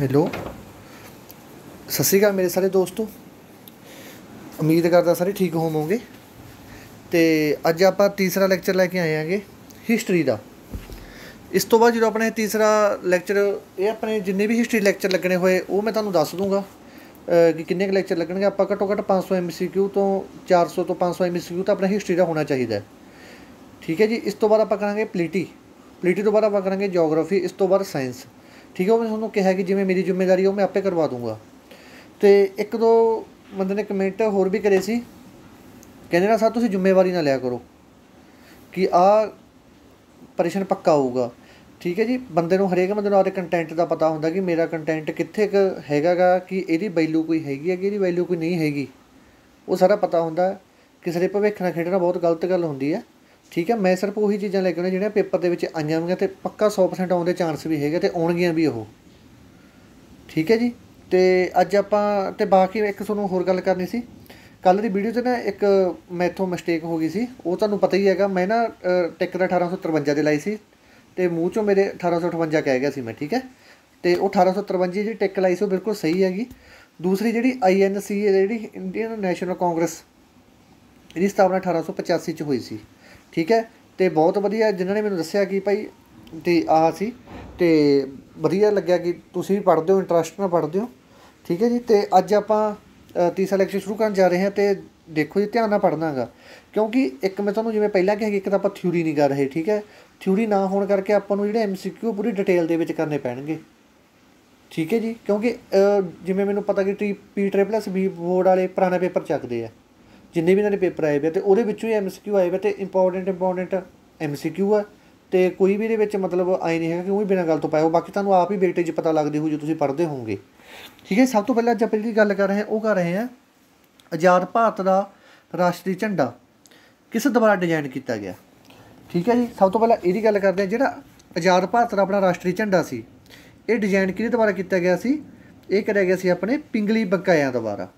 hello ਸਤਿ ਸ਼੍ਰੀ ਅਕਾਲ ਮੇਰੇ ਸਾਰੇ ਦੋਸਤੋ ਉਮੀਦ ਕਰਦਾ ਸਾਰੇ ਠੀਕ ਹੋਵੋਗੇ ਤੇ ਅੱਜ ਆਪਾਂ ਤੀਸਰਾ ਲੈਕਚਰ ਲੈ ਕੇ ਆਏ ਆਂਗੇ ਹਿਸਟਰੀ ਦਾ ਇਸ ਤੋਂ ਬਾਅਦ ਜਦੋਂ ਆਪਣੇ ਤੀਸਰਾ ਲੈਕਚਰ ਇਹ ਆਪਣੇ ਜਿੰਨੇ ਵੀ ਹਿਸਟਰੀ ਲੈਕਚਰ ਲੱਗਣੇ ਹੋਏ ਉਹ ਮੈਂ ਤੁਹਾਨੂੰ ਦੱਸ ਦੂੰਗਾ ਕਿ ਕਿੰਨੇ ਕੁ ਲੈਕਚਰ ਲੱਗਣਗੇ ਆਪਾਂ ਘੱਟੋ ਘੱਟ 500 ਐਮਸੀਕਿਊ ਤੋਂ 400 ਤੋਂ 500 ਐਮਸੀਕਿਊ ਤਾਂ ਆਪਣਾ ਹਿਸਟਰੀ ਦਾ ਹੋਣਾ ਚਾਹੀਦਾ ਠੀਕ ਹੈ ਜੀ ਇਸ ਤੋਂ ਬਾਅਦ ਆਪਾਂ ਕਰਾਂਗੇ ਪਲੀਟੀ ਪਲੀਟੀ ਤੋਂ ਬਾਅਦ ਆਪਾਂ ਕਰਾਂਗੇ ਜੀਓਗ੍ਰਾਫੀ ਇਸ ਤੋਂ ਬਾਅਦ ਸਾਇੰਸ ਠੀਕ ਹੈ ਉਹ ਮੈਂ ਤੁਹਾਨੂੰ ਕਿਹਾ ਕਿ ਜਿਵੇਂ ਮੇਰੀ ਜ਼ਿੰਮੇਵਾਰੀ ਉਹ ਮੈਂ ਆਪੇ ਕਰਵਾ ਦੂੰਗਾ ਤੇ ਇੱਕ ਦੋ ਬੰਦੇ ਨੇ ਕਮੈਂਟ ਹੋਰ ਵੀ ਕਰੇ ਸੀ ਕਹਿੰਦੇ ਨਾ ਸਾਹਿਬ ਤੁਸੀਂ ਜ਼ਿੰਮੇਵਾਰੀ ਨਾ ਲਿਆ ਕਰੋ ਕਿ ਆ ਪਰੇਸ਼ਨ ਪੱਕਾ ਹੋਊਗਾ ਠੀਕ ਹੈ ਜੀ ਬੰਦੇ ਨੂੰ ਹਰੇਕ ਬੰਦੇ ਨੂੰ ਆਪਣੇ ਕੰਟੈਂਟ ਦਾ ਪਤਾ ਹੁੰਦਾ ਕਿ ਮੇਰਾ ਕੰਟੈਂਟ ਕਿੱਥੇ ਕ ਹੈਗਾਗਾ ਕਿ ਇਹਦੀ ਵੈਲਿਊ ਕੋਈ ਹੈਗੀ ਹੈ ਕਿ ਇਹਦੀ ਵੈਲਿਊ ਕੋਈ ਨਹੀਂ ਹੈਗੀ ਉਹ ਸਾਰਾ ਪਤਾ ਹੁੰਦਾ ਕਿਸੇ ਦੇ ਭਵਿੱਖ ਨਾਲ ਖੇਡਣਾ ਬਹੁਤ ਗਲਤ ਗੱਲ ਹੁੰਦੀ ਹੈ ਠੀਕ ਹੈ ਮੈਂ ਸਿਰਫ ਉਹੀ ਚੀਜ਼ਾਂ ਲੈ ਕੇ ਆਉਣਾ ਜਿਹੜੀਆਂ ਪੇਪਰ ਦੇ ਵਿੱਚ ਆਈਆਂ ਹੋਈਆਂ ਤੇ ਪੱਕਾ 100% ਆਉਣ ਦੇ ਚਾਂਸ ਵੀ ਹੈਗੇ ਤੇ ਆਉਣਗੀਆਂ ਵੀ ਉਹ ਠੀਕ ਹੈ ਜੀ ਤੇ ਅੱਜ ਆਪਾਂ ਤੇ ਬਾਕੀ ਇੱਕ ਤੁਹਾਨੂੰ ਹੋਰ ਗੱਲ ਕਰਨੀ ਸੀ ਕੱਲ ਦੀ ਵੀਡੀਓ 'ਚ ਨਾ ਇੱਕ ਮੈਥੋਂ ਮਿਸਟੇਕ ਹੋ ਗਈ ਸੀ ਉਹ ਤੁਹਾਨੂੰ ਪਤਾ ਹੀ ਹੈਗਾ ਮੈਂ ਨਾ ਟਿਕ ਦਾ 1853 ਦੇ ਲਈ ਸੀ ਤੇ ਮੂੰਹ 'ਚੋਂ ਮੇਰੇ 1858 ਕਹਿ ਗਿਆ ਸੀ ਮੈਂ ਠੀਕ ਹੈ ਤੇ ਉਹ 1853 ਜਿਹੜੀ ਟਿਕ ਲਾਈ ਸੀ ਉਹ ਬਿਲਕੁਲ ਸਹੀ ਹੈਗੀ ਦੂਸਰੀ ਜਿਹੜੀ ਆਈਐਨਸੀ ਜਿਹੜੀ ਇੰਡੀਅਨ ਨੈਸ਼ਨਲ ਕਾਂਗਰਸ ਇਹਦੀ ਸਥਾਪਨਾ 1885 ਚ ਹੋਈ ਸੀ ਠੀਕ ਹੈ ਤੇ ਬਹੁਤ ਵਧੀਆ ਜਿਨ੍ਹਾਂ ਨੇ ਮੈਨੂੰ ਦੱਸਿਆ ਕਿ ਭਾਈ ਤੇ ਆਹ ਸੀ ਤੇ ਵਧੀਆ ਲੱਗਿਆ ਕਿ ਤੁਸੀਂ ਵੀ ਪੜ੍ਹਦੇ ਹੋ ਇੰਟਰਸਟ ਨਾਲ ਪੜ੍ਹਦੇ ਹੋ ਠੀਕ ਹੈ ਜੀ ਤੇ ਅੱਜ ਆਪਾਂ ਤੀਸਰਾ ਲੈਕਚਰ ਸ਼ੁਰੂ ਕਰਨ ਜਾ ਰਹੇ ਹਾਂ ਤੇ ਦੇਖੋ ਜੀ ਧਿਆਨ ਨਾਲ ਪੜਨਾਗਾ ਕਿਉਂਕਿ ਇੱਕ ਮੈਂ ਤੁਹਾਨੂੰ ਜਿਵੇਂ ਪਹਿਲਾਂ ਕਿਹਾ ਕਿ ਇੱਕ ਤਾਂ ਆਪਾਂ ਥਿਊਰੀ ਨਹੀਂ ਕਰ ਰਹੇ ਠੀਕ ਹੈ ਥਿਊਰੀ ਨਾ ਹੋਣ ਕਰਕੇ ਆਪਾਂ ਨੂੰ ਜਿਹੜੇ ਐਮਸੀਕਿਊ ਪੂਰੀ ਡਿਟੇਲ ਦੇ ਵਿੱਚ ਕਰਨੇ ਪੈਣਗੇ ਠੀਕ ਹੈ ਜੀ ਕਿਉਂਕਿ ਜਿਵੇਂ ਮੈਨੂੰ ਪਤਾ ਕਿ P triple S B board ਵਾਲੇ ਪੁਰਾਣੇ ਪੇਪਰ ਚੱਕਦੇ ਆ ਜਿੰਨੇ ਵੀ ਇਹਨਾਂ ਦੇ ਪੇਪਰ ਆਏ ਵੇ ਤੇ ਉਹਦੇ ਵਿੱਚੋਂ ਹੀ ਐਮਸੀਕਿਊ ਆਏ ਵੇ ਤੇ ਇੰਪੋਰਟੈਂਟ ਇੰਪੋਰਟੈਂਟ ਐਮਸੀਕਿਊ ਆ ਤੇ ਕੋਈ ਵੀ ਇਹਦੇ ਵਿੱਚ ਮਤਲਬ ਆਈ ਨਹੀਂ ਹੈ ਕਿ ਉਹ ਵੀ ਬਿਨਾਂ ਗੱਲ ਤੋਂ ਪਾਇਆ ਹੋ ਬਾਕੀ ਤੁਹਾਨੂੰ ਆਪ ਹੀ ਵੇਟੇਜ ਪਤਾ ਲੱਗਦੀ ਹੋਊ ਜੇ ਤੁਸੀਂ ਪੜ੍ਹਦੇ ਹੋਵੋਗੇ ਠੀਕ ਹੈ ਸਭ ਤੋਂ ਪਹਿਲਾਂ ਅੱਜ ਪਹਿਲੀ ਜਿਹੜੀ ਗੱਲ ਕਰ ਰਹੇ ਹਾਂ ਉਹ ਕਰ ਰਹੇ ਹਾਂ ਆਜ਼ਾਦ ਭਾਰਤ ਦਾ ਰਾਸ਼ਟਰੀ ਝੰਡਾ ਕਿਸ ਦੁਆਰਾ ਡਿਜ਼ਾਈਨ ਕੀਤਾ ਗਿਆ ਠੀਕ ਹੈ ਜੀ ਸਭ ਤੋਂ ਪਹਿਲਾਂ ਇਹਦੀ ਗੱਲ ਕਰਦੇ ਹਾਂ ਜਿਹੜਾ ਆਜ਼ਾਦ ਭਾਰਤ ਦਾ ਆਪਣਾ ਰਾਸ਼ਟਰੀ ਝੰਡਾ ਸੀ ਇਹ ਡਿਜ਼ਾਈਨ ਕਿਹਦੇ ਦੁਆਰਾ ਕੀਤਾ ਗਿਆ ਸੀ ਇਹ ਕਰਿਆ ਗਿਆ ਸੀ ਆਪਣੇ ਪਿੰਗਲੀ ਬੰਕਾਇਆਂ ਦੁਆਰਾ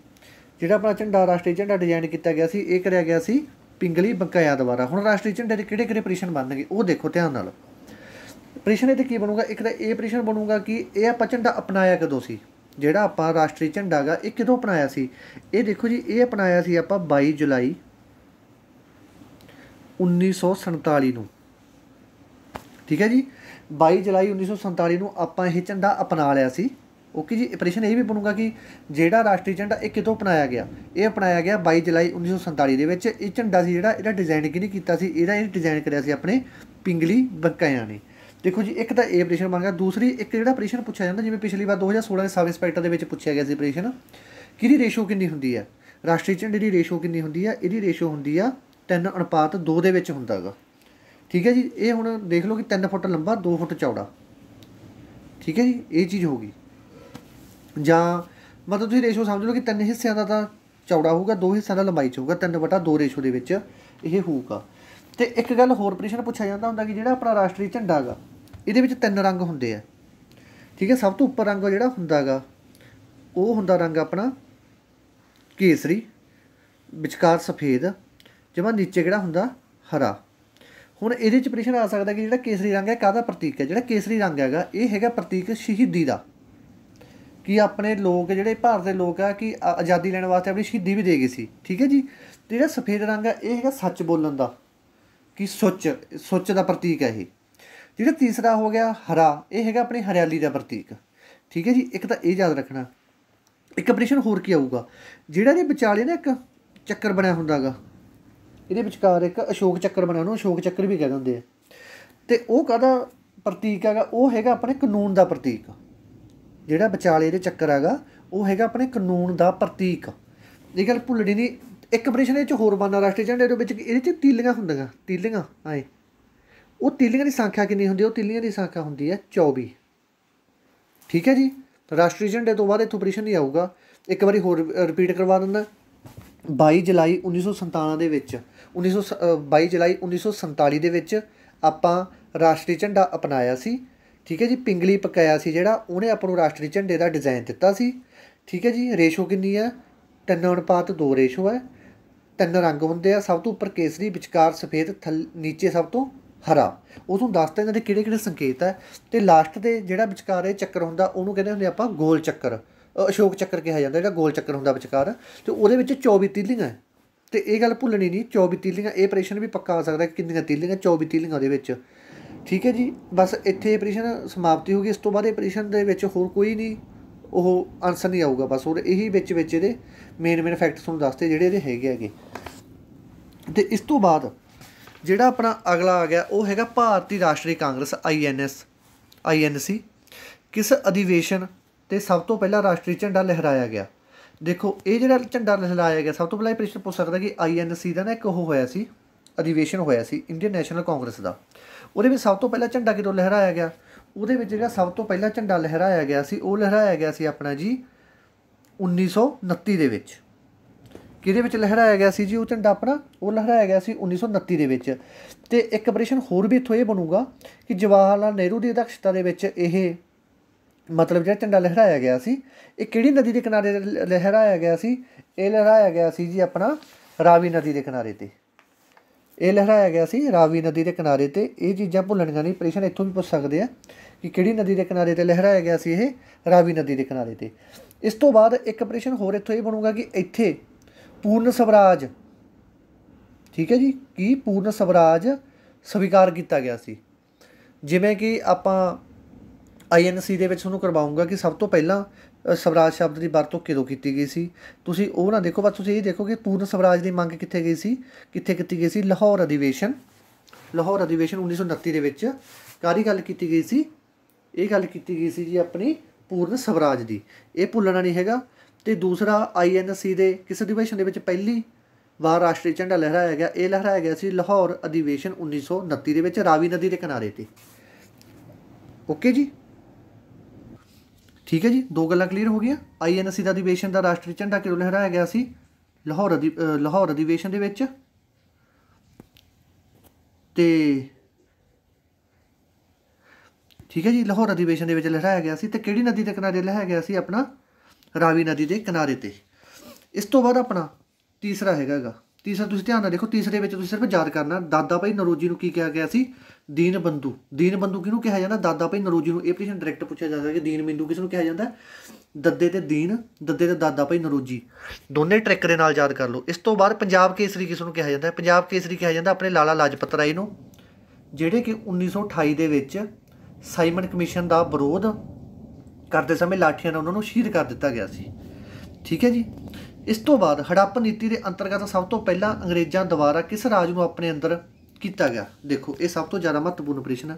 ਜਿਹੜਾ ਆਪਣਾ ਝੰਡਾ ਰਾਸ਼ਟਰੀ ਝੰਡਾ ਡਿਜ਼ਾਈਨ ਕੀਤਾ ਗਿਆ ਸੀ ਇਹ ਕਰਿਆ ਗਿਆ ਸੀ ਪਿੰਗਲੀ ਬੰਕਾਇਆ ਦੁਆਰਾ ਹੁਣ ਰਾਸ਼ਟਰੀ ਝੰਡੇ ਦੇ ਕਿਹੜੇ ਕਿਹੜੇ ਪ੍ਰਸ਼ਨ ਬਣਨਗੇ ਉਹ ਦੇਖੋ ਧਿਆਨ ਨਾਲ ਪ੍ਰਸ਼ਨ ਇਹਦੇ ਕੀ ਬਣੂਗਾ ਇੱਕ ਤਾਂ ਇਹ ਪ੍ਰਸ਼ਨ ਬਣੂਗਾ ਕਿ ਇਹ ਆਪਾਂ ਝੰਡਾ ਅਪਣਾਇਆ ਕਦੋਂ ਸੀ ਜਿਹੜਾ ਆਪਾਂ ਰਾਸ਼ਟਰੀ ਝੰਡਾਗਾ ਇਹ ਕਦੋਂ ਅਪਣਾਇਆ ਸੀ ਇਹ ਦੇਖੋ ਜੀ ਇਹ ਅਪਣਾਇਆ ਸੀ ਆਪਾਂ 22 ਜੁਲਾਈ 1947 ਨੂੰ ਠੀਕ ਹੈ ਜੀ 22 ਜੁਲਾਈ 1947 ਨੂੰ ਆਪਾਂ ਇਹ ਝੰਡਾ ਅਪਣਾ ਲਿਆ ਸੀ ਓਕੇ ਜੀ ਪ੍ਰਸ਼ਨ ਇਹ ਵੀ ਬਣੂਗਾ ਕਿ ਜਿਹੜਾ ਰਾਸ਼ਟਰੀ ਝੰਡਾ ਇਹ ਕਿਦੋਂ ਅਪਣਾਇਆ ਗਿਆ ਇਹ ਅਪਣਾਇਆ ਗਿਆ 22 ਜੁਲਾਈ 1947 ਦੇ ਵਿੱਚ ਇਹ ਝੰਡਾ ਸੀ ਜਿਹੜਾ ਇਹਦਾ ਡਿਜ਼ਾਈਨ ਕਿਹਨੇ ਕੀਤਾ ਸੀ ਇਹਦਾ ਇਹ ਡਿਜ਼ਾਈਨ ਕਰਿਆ ਸੀ ਆਪਣੇ ਪਿੰਗਲੀ ਬੰਕਾਇਆ ਨੇ ਦੇਖੋ ਜੀ ਇੱਕ ਤਾਂ ਇਹ ਪ੍ਰਸ਼ਨ ਬਣ ਗਿਆ ਦੂਸਰੀ ਇੱਕ ਜਿਹੜਾ ਪ੍ਰਸ਼ਨ ਪੁੱਛਿਆ ਜਾਂਦਾ ਜਿਵੇਂ ਪਿਛਲੀ ਵਾਰ 2016 ਦੇ ਸਬ ਇੰਸਪੈਕਟਰ ਦੇ ਵਿੱਚ ਪੁੱਛਿਆ ਗਿਆ ਸੀ ਪ੍ਰਸ਼ਨ ਕਿਹਦੀ ਰੇਸ਼ੋ ਕਿੰਨੀ ਹੁੰਦੀ ਹੈ ਰਾਸ਼ਟਰੀ ਝੰਡੇ ਦੀ ਰੇਸ਼ੋ ਕਿੰਨੀ ਹੁੰਦੀ ਹੈ ਇਹਦੀ ਰੇਸ਼ੋ ਹੁੰਦੀ ਆ 3 ਅਨੁਪਾਤ 2 ਦੇ ਵਿੱਚ ਹੁੰਦਾਗਾ ਠੀਕ ਹੈ ਜੀ ਇਹ ਹੁਣ ਦੇਖ ਲਓ ਕਿ 3 ਫੁੱਟ ਲੰਬਾ 2 ਫੁੱਟ ਚੌੜਾ ਠੀਕ ਹੈ ਜੀ ਇਹ ਚੀਜ਼ ਹੋ ਗਈ ਜਾਂ ਮਤਲਬ ਤੁਸੀਂ ਰੇਸ਼ੋ ਸਮਝ ਲਓ ਕਿ ਤਿੰਨ ਹਿੱਸਿਆਂ ਦਾ ਤਾਂ ਚੌੜਾ ਹੋਊਗਾ ਦੋ ਹਿੱਸਿਆਂ ਦਾ ਲੰਬਾਈ ਚ ਹੋਊਗਾ 3/2 ਰੇਸ਼ੋ ਦੇ ਵਿੱਚ ਇਹ ਹੋਊਗਾ ਤੇ ਇੱਕ ਗੱਲ ਹੋਰ ਪ੍ਰਸ਼ਨ ਪੁੱਛਿਆ ਜਾਂਦਾ ਹੁੰਦਾ ਕਿ ਜਿਹੜਾ ਆਪਣਾ ਰਾਸ਼ਟਰੀ ਝੰਡਾ ਹੈਗਾ ਇਹਦੇ ਵਿੱਚ ਤਿੰਨ ਰੰਗ ਹੁੰਦੇ ਆ ਠੀਕ ਹੈ ਸਭ ਤੋਂ ਉੱਪਰ ਰੰਗ ਜਿਹੜਾ ਹੁੰਦਾਗਾ ਉਹ ਹੁੰਦਾ ਰੰਗ ਆਪਣਾ ਕੇਸਰੀ ਵਿਚਕਾਰ ਸਫੇਦ ਜਿਵੇਂ ਨੀਚੇ ਕਿਹੜਾ ਹੁੰਦਾ ਹਰਾ ਹੁਣ ਇਹਦੇ ਚ ਪ੍ਰਸ਼ਨ ਆ ਸਕਦਾ ਕਿ ਜਿਹੜਾ ਕੇਸਰੀ ਰੰਗ ਹੈ ਕਾਹਦਾ ਪ੍ਰਤੀਕ ਹੈ ਜਿਹੜਾ ਕੇਸਰੀ ਰੰਗ ਹੈਗਾ ਇਹ ਹੈਗਾ ਪ੍ਰਤੀਕ ਸ਼ਹੀਦੀ ਦਾ ਕਿ ਆਪਣੇ ਲੋਕ ਜਿਹੜੇ ਭਾਰਤ ਦੇ ਲੋਕ ਆ ਕਿ ਆਜ਼ਾਦੀ ਲੈਣ ਵਾਸਤੇ ਆਪਣੀ ਸ਼ਹੀਦੀ ਵੀ ਦੇ ਗਏ ਸੀ ਠੀਕ ਹੈ ਜੀ ਤੇ ਜਿਹੜਾ ਸਫੇਦ ਰੰਗ ਆ ਇਹ ਹੈਗਾ ਸੱਚ ਬੋਲਣ ਦਾ ਕਿ ਸੋਚ ਸੋਚ ਦਾ ਪ੍ਰਤੀਕ ਹੈ ਇਹ ਜਿਹੜਾ ਤੀਸਰਾ ਹੋ ਗਿਆ ਹਰਾ ਇਹ ਹੈਗਾ ਆਪਣੀ ਹਰਿਆਲੀ ਦਾ ਪ੍ਰਤੀਕ ਠੀਕ ਹੈ ਜੀ ਇੱਕ ਤਾਂ ਇਹ ਯਾਦ ਰੱਖਣਾ ਇੱਕ ਆਪਰੇਸ਼ਨ ਹੋਰ ਕੀ ਆਊਗਾ ਜਿਹੜਾ ਇਹ ਵਿਚਾਲੇ ਨਾ ਇੱਕ ਚੱਕਰ ਬਣਿਆ ਹੁੰਦਾਗਾ ਇਹਦੇ ਵਿਚਕਾਰ ਇੱਕ ਅਸ਼ੋਕ ਚੱਕਰ ਬਣਿਆ ਉਹਨੂੰ ਅਸ਼ੋਕ ਚੱਕਰ ਵੀ ਕਹਿੰਦੇ ਹੁੰਦੇ ਆ ਤੇ ਉਹ ਕਾਹਦਾ ਪ੍ਰਤੀਕ ਹੈਗਾ ਉਹ ਹੈਗਾ ਆਪਣੇ ਕਾਨੂੰਨ ਦਾ ਪ੍ਰਤੀਕ ਜਿਹੜਾ ਵਿਚਾਲੇ ਦੇ ਚੱਕਰ ਹੈਗਾ ਉਹ ਹੈਗਾ ਆਪਣੇ ਕਾਨੂੰਨ ਦਾ ਪ੍ਰਤੀਕ ਇਹ ਗੱਲ ਭੁੱਲਣੀ ਨਹੀਂ ਇੱਕ ਆਪਰੇਸ਼ਨ ਇਹ ਚ ਹੋਰ ਬੰਨਾ ਰਾਸ਼ਟਰੀ ਝੰਡੇ ਦੇ ਵਿੱਚ ਇਹਦੇ ਚ ਤੀਲੀਆਂ ਹੁੰਦੀਆਂ ਤੀਲੀਆਂ ਆਏ ਉਹ ਤੀਲੀਆਂ ਦੀ ਸੰਖਿਆ ਕਿੰਨੀ ਹੁੰਦੀ ਹੈ ਉਹ ਤੀਲੀਆਂ ਦੀ ਸੰਖਿਆ ਹੁੰਦੀ ਹੈ 24 ਠੀਕ ਹੈ ਜੀ ਰਾਸ਼ਟਰੀ ਝੰਡੇ ਤੋਂ ਬਾਅਦ ਇਹ ਆਪਰੇਸ਼ਨ ਨਹੀਂ ਆਊਗਾ ਇੱਕ ਵਾਰੀ ਹੋਰ ਰਿਪੀਟ ਕਰਵਾ ਦਿੰਦਾ 22 ਜੁਲਾਈ 1947 ਦੇ ਵਿੱਚ 1922 ਜੁਲਾਈ 1947 ਦੇ ਵਿੱਚ ਆਪਾਂ ਰਾਸ਼ਟਰੀ ਝੰਡਾ ਅਪਣਾਇਆ ਸੀ ਠੀਕ ਹੈ ਜੀ ਪਿੰਗਲੀ ਪਕਾਇਆ ਸੀ ਜਿਹੜਾ ਉਹਨੇ ਆਪਾਂ ਨੂੰ ਰਾਸ਼ਟਰੀ ਝੰਡੇ ਦਾ ਡਿਜ਼ਾਈਨ ਦਿੱਤਾ ਸੀ ਠੀਕ ਹੈ ਜੀ ਰੇਸ਼ੋ ਕਿੰਨੀ ਹੈ 3 ਅਨੁਪਾਤ 2 ਰੇਸ਼ੋ ਹੈ ਤਿੰਨ ਰੰਗ ਹੁੰਦੇ ਆ ਸਭ ਤੋਂ ਉੱਪਰ ਕੇਸਰੀ ਵਿਚਕਾਰ ਸਫੇਦ ਥੱਲ ਨੀਚੇ ਸਭ ਤੋਂ ਹਰਾ ਉਸ ਨੂੰ ਦੱਸਦਾ ਇਹਨਾਂ ਦੇ ਕਿਹੜੇ ਕਿਹੜੇ ਸੰਕੇਤ ਹੈ ਤੇ ਲਾਸਟ ਦੇ ਜਿਹੜਾ ਵਿਚਕਾਰ ਇਹ ਚੱਕਰ ਹੁੰਦਾ ਉਹਨੂੰ ਕਹਿੰਦੇ ਹੁੰਦੇ ਆਪਾਂ ਗੋਲ ਚੱਕਰ ਅਸ਼ੋਕ ਚੱਕਰ ਕਿਹਾ ਜਾਂਦਾ ਜਿਹੜਾ ਗੋਲ ਚੱਕਰ ਹੁੰਦਾ ਵਿਚਕਾਰ ਤੇ ਉਹਦੇ ਵਿੱਚ 24 ਤੀਲੀਆਂ ਤੇ ਇਹ ਗੱਲ ਭੁੱਲਣੀ ਨਹੀਂ 24 ਤੀਲੀਆਂ ਇਹ ਪ੍ਰੈਸ਼ਨ ਵੀ ਪੱਕਾ ਆ ਸਕਦਾ ਕਿ ਕਿੰਨੀਆਂ ਤੀਲੀਆਂ 24 ਤੀਲੀਆਂ ਉਹਦੇ ਵਿੱਚ ਠੀਕ ਹੈ ਜੀ ਬਸ ਇੱਥੇ ਆਪਰੇਸ਼ਨ ਸਮਾਪਤੀ ਹੋ ਗਈ ਇਸ ਤੋਂ ਬਾਅਦ ਆਪਰੇਸ਼ਨ ਦੇ ਵਿੱਚ ਹੋਰ ਕੋਈ ਨਹੀਂ ਉਹ ਆਨਸਰ ਨਹੀਂ ਆਊਗਾ ਬਸ ਹੋਰ ਇਹੀ ਵਿੱਚ ਵਿੱਚ ਇਹਦੇ ਮੇਨ ਮੇਨ ਫੈਕਟਸ ਤੁਹਾਨੂੰ ਦੱਸਦੇ ਜਿਹੜੇ ਇਹਦੇ ਹੈਗੇ ਹੈਗੇ ਤੇ ਇਸ ਤੋਂ ਬਾਅਦ ਜਿਹੜਾ ਆਪਣਾ ਅਗਲਾ ਆ ਗਿਆ ਉਹ ਹੈਗਾ ਭਾਰਤੀ ਰਾਸ਼ਟਰੀ ਕਾਂਗਰਸ ਆਈਐਨਐਸ ਆਈਐਨਸੀ ਕਿਸ ਅਧਿਵੇਸ਼ਨ ਤੇ ਸਭ ਤੋਂ ਪਹਿਲਾਂ ਰਾਸ਼ਟਰੀ ਝੰਡਾ ਲਹਿਰਾਇਆ ਗਿਆ ਦੇਖੋ ਇਹ ਜਿਹੜਾ ਝੰਡਾ ਲਹਿਰਾਇਆ ਗਿਆ ਸਭ ਤੋਂ ਪਹਿਲਾਂ ਇਹ ਪ੍ਰਸ਼ਨ ਪੁੱਛ ਸਕਦਾ ਕਿ ਆਈਐਨਸੀ ਦਾ ਨਾ ਇੱਕ ਉਹ ਹੋਇਆ ਸੀ ਅਧਿਵੇਸ਼ਨ ਹੋਇਆ ਸੀ ਇੰਡੀਅਨ ਨੈਸ਼ਨਲ ਕਾਂਗਰਸ ਦਾ ਉਹਦੇ ਵਿੱਚ ਸਭ ਤੋਂ ਪਹਿਲਾਂ ਝੰਡਾ ਕਿਦੋਂ ਲਹਿਰਾਇਆ ਗਿਆ ਉਹਦੇ ਵਿੱਚ ਜਿਹੜਾ ਸਭ ਤੋਂ ਪਹਿਲਾਂ ਝੰਡਾ ਲਹਿਰਾਇਆ ਗਿਆ ਸੀ ਉਹ ਲਹਿਰਾਇਆ ਗਿਆ ਸੀ ਆਪਣਾ ਜੀ 1929 ਦੇ ਵਿੱਚ ਕਿਹਦੇ ਵਿੱਚ ਲਹਿਰਾਇਆ ਗਿਆ ਸੀ ਜੀ ਉਹ ਝੰਡਾ ਆਪਣਾ ਉਹ ਲਹਿਰਾਇਆ ਗਿਆ ਸੀ 1929 ਦੇ ਵਿੱਚ ਤੇ ਇੱਕ ਆਪਰੇਸ਼ਨ ਹੋਰ ਵੀ ਇੱਥੋਂ ਇਹ ਬਣੂਗਾ ਕਿ ਜਵਾਹਰ ਲਾਲ ਨਹਿਰੂ ਦੀ ਅਧਿਕਸ਼ਤਾ ਦੇ ਵਿੱਚ ਇਹ ਮਤਲਬ ਜਿਹੜਾ ਝੰਡਾ ਲਹਿਰਾਇਆ ਗਿਆ ਸੀ ਇਹ ਕਿਹੜੀ ਨਦੀ ਦੇ ਕਿਨਾਰੇ ਲਹਿਰਾਇਆ ਗਿਆ ਸੀ ਇਹ ਲਹਿਰਾਇਆ ਗਿਆ ਸੀ ਜੀ ਆਪਣਾ ਰਾਵੀ ਨਦੀ ਦੇ ਕਿਨਾਰੇ ਤੇ ਇਹ ਲਹਿਰਾਇਆ ਗਿਆ ਸੀ ਰਾਵੀ ਨਦੀ ਦੇ ਕਿਨਾਰੇ ਤੇ ਇਹ ਚੀਜ਼ਾਂ ਭੁੱਲਣੀਆਂ ਨਹੀਂ ਪ੍ਰਸ਼ਨ ਇੱਥੋਂ ਵੀ ਪੁੱਛ ਸਕਦੇ ਆ ਕਿ ਕਿਹੜੀ ਨਦੀ ਦੇ ਕਿਨਾਰੇ ਤੇ ਲਹਿਰਾਇਆ ਗਿਆ ਸੀ ਇਹ ਰਾਵੀ ਨਦੀ ਦੇ ਕਿਨਾਰੇ ਤੇ ਇਸ ਤੋਂ ਬਾਅਦ ਇੱਕ ਪ੍ਰਸ਼ਨ ਹੋਰ ਇੱਥੋਂ ਇਹ ਬਣੂਗਾ ਕਿ ਇੱਥੇ ਪੂਰਨ ਸਵਰਾਜ ਠੀਕ ਹੈ ਜੀ ਕੀ ਪੂਰਨ ਸਵਰਾਜ ਸਵੀਕਾਰ ਕੀਤਾ ਗਿਆ ਸੀ ਜਿਵੇਂ ਕਿ ਆਪਾਂ ਆਈਐਨਸੀ ਦੇ ਵਿੱਚ ਤੁਹਾਨੂੰ ਕਰਵਾਉਂਗਾ ਕਿ ਸਭ ਤੋਂ ਪਹਿਲਾਂ ਸਵਰਾਜ ਸ਼ਬਦ ਦੀ ਵਰਤੋਂ ਕਿਦੋਂ ਕੀਤੀ ਗਈ ਸੀ ਤੁਸੀਂ ਉਹ ਨਾ ਦੇਖੋ ਬਸ ਤੁਸੀਂ ਇਹ ਦੇਖੋ ਕਿ ਪੂਰਨ ਸਵਰਾਜ ਦੀ ਮੰਗ ਕਿੱਥੇ ਗਈ ਸੀ ਕਿੱਥੇ ਕੀਤੀ ਗਈ ਸੀ ਲਾਹੌਰ ਅਧਿਵੇਸ਼ਨ ਲਾਹੌਰ ਅਧਿਵੇਸ਼ਨ 1929 ਦੇ ਵਿੱਚ ਕਾਰੀ ਗੱਲ ਕੀਤੀ ਗਈ ਸੀ ਇਹ ਗੱਲ ਕੀਤੀ ਗਈ ਸੀ ਜੀ ਆਪਣੀ ਪੂਰਨ ਸਵਰਾਜ ਦੀ ਇਹ ਭੁੱਲਣਾ ਨਹੀਂ ਹੈਗਾ ਤੇ ਦੂਸਰਾ ਆਈਐਨਸੀ ਦੇ ਕਿਸੇ ਅਧਿਵੇਸ਼ਨ ਦੇ ਵਿੱਚ ਪਹਿਲੀ ਵਾਰ ਰਾਸ਼ਟਰੀ ਝੰਡਾ ਲਹਿਰਾਇਆ ਗਿਆ ਇਹ ਲਹਿਰਾਇਆ ਗਿਆ ਸੀ ਲਾਹੌਰ ਅਧਿਵੇਸ਼ਨ 1929 ਦੇ ਵਿੱਚ ਰਾਵੀ ਨਦੀ ਦੇ ਕਿਨਾਰੇ ਤੇ ਓਕੇ ਜੀ ਠੀਕ ਹੈ ਜੀ ਦੋ ਗੱਲਾਂ ਕਲੀਅਰ ਹੋ ਗਈਆਂ ਆਈਐਨਸੀ ਦਾ ਅਧਿਵੇਸ਼ਨ ਦਾ ਰਾਸ਼ਟਰੀ ਝੰਡਾ ਕਿਉਂ ਲਹਿਰਾਇਆ ਗਿਆ ਸੀ ਲਾਹੌਰ ਅਧਿ ਲਾਹੌਰ ਅਧਿਵੇਸ਼ਨ ਦੇ ਵਿੱਚ ਤੇ ਠੀਕ ਹੈ ਜੀ ਲਾਹੌਰ ਅਧਿਵੇਸ਼ਨ ਦੇ ਵਿੱਚ ਲਹਿਰਾਇਆ ਗਿਆ ਸੀ ਤੇ ਕਿਹੜੀ ਨਦੀ ਦੇ ਕਿਨਾਰੇ ਲਹਿਰਾਇਆ ਗਿਆ ਸੀ ਆਪਣਾ ਰਾਵੀ ਨਦੀ ਦੇ ਕਿਨਾਰੇ ਤੇ ਇਸ ਤੋਂ ਬਾਅਦ ਆਪਣਾ ਤੀਸਰਾ ਹੈਗਾਗਾ ਤੀਸਰਾ ਤੁਸੀਂ ਧਿਆਨ ਨਾਲ ਦੇਖੋ ਤੀਸਰੇ ਵਿੱਚ ਤੁਸੀਂ ਸਿਰਫ ਯਾਦ ਕਰਨਾ ਦਾਦਾ ਭਾਈ ਨਰੋਜੀ ਨੂੰ ਕੀ ਕਿਹਾ ਗਿਆ ਸੀ ਦੀਨ ਬੰਦੂ ਦੀਨ ਬੰਦੂ ਕਿਹਨੂੰ ਕਿਹਾ ਜਾਂਦਾ ਦਾਦਾ ਭਾਈ ਨਰੋਜੀ ਨੂੰ ਇਹ ਪ੍ਰਸ਼ਨ ਡਾਇਰੈਕਟ ਪੁੱਛਿਆ ਜਾਂਦਾ ਕਿ ਦੀਨ ਬਿੰਦੂ ਕਿਸ ਨੂੰ ਕਿਹਾ ਜਾਂਦਾ ਦੱਦੇ ਤੇ ਦੀਨ ਦੱਦੇ ਤੇ ਦਾਦਾ ਭਾਈ ਨਰੋਜੀ ਦੋਨੇ ਟ੍ਰਿਕ ਦੇ ਨਾਲ ਯਾਦ ਕਰ ਲਓ ਇਸ ਤੋਂ ਬਾਅਦ ਪੰਜਾਬ ਕੇਸਰੀ ਕਿਸ ਨੂੰ ਕਿਹਾ ਜਾਂਦਾ ਪੰਜਾਬ ਕੇਸਰੀ ਕਿਹਾ ਜਾਂਦਾ ਆਪਣੇ ਲਾਲਾ ਲਾਜਪਤ ਰਾਏ ਨੂੰ ਜਿਹੜੇ ਕਿ 1928 ਦੇ ਵਿੱਚ ਸਾਈਮਨ ਕਮਿਸ਼ਨ ਦਾ ਵਿਰੋਧ ਕਰਦੇ ਸਮੇਂ ਲਾਠੀਆਂ ਨਾਲ ਉਹਨਾਂ ਨੂੰ ਸ਼ਹੀਦ ਕਰ ਦਿੱਤਾ ਗਿਆ ਸੀ ਠੀਕ ਹੈ ਜੀ ਇਸ ਤੋਂ ਬਾਅਦ ਹੜੱਪ ਨੀਤੀ ਦੇ ਅੰਤਰਗਤ ਸਭ ਤੋਂ ਪਹਿਲਾਂ ਅੰਗਰੇਜ਼ਾਂ ਦੁਆਰਾ ਕਿਸ ਰਾਜ ਨੂੰ ਆਪਣੇ ਅੰਦਰ ਕੀਤਾ ਗਿਆ ਦੇਖੋ ਇਹ ਸਭ ਤੋਂ ਜ਼ਿਆਦਾ ਮਹੱਤਵਪੂਰਨ ਪ੍ਰਸ਼ਨ ਹੈ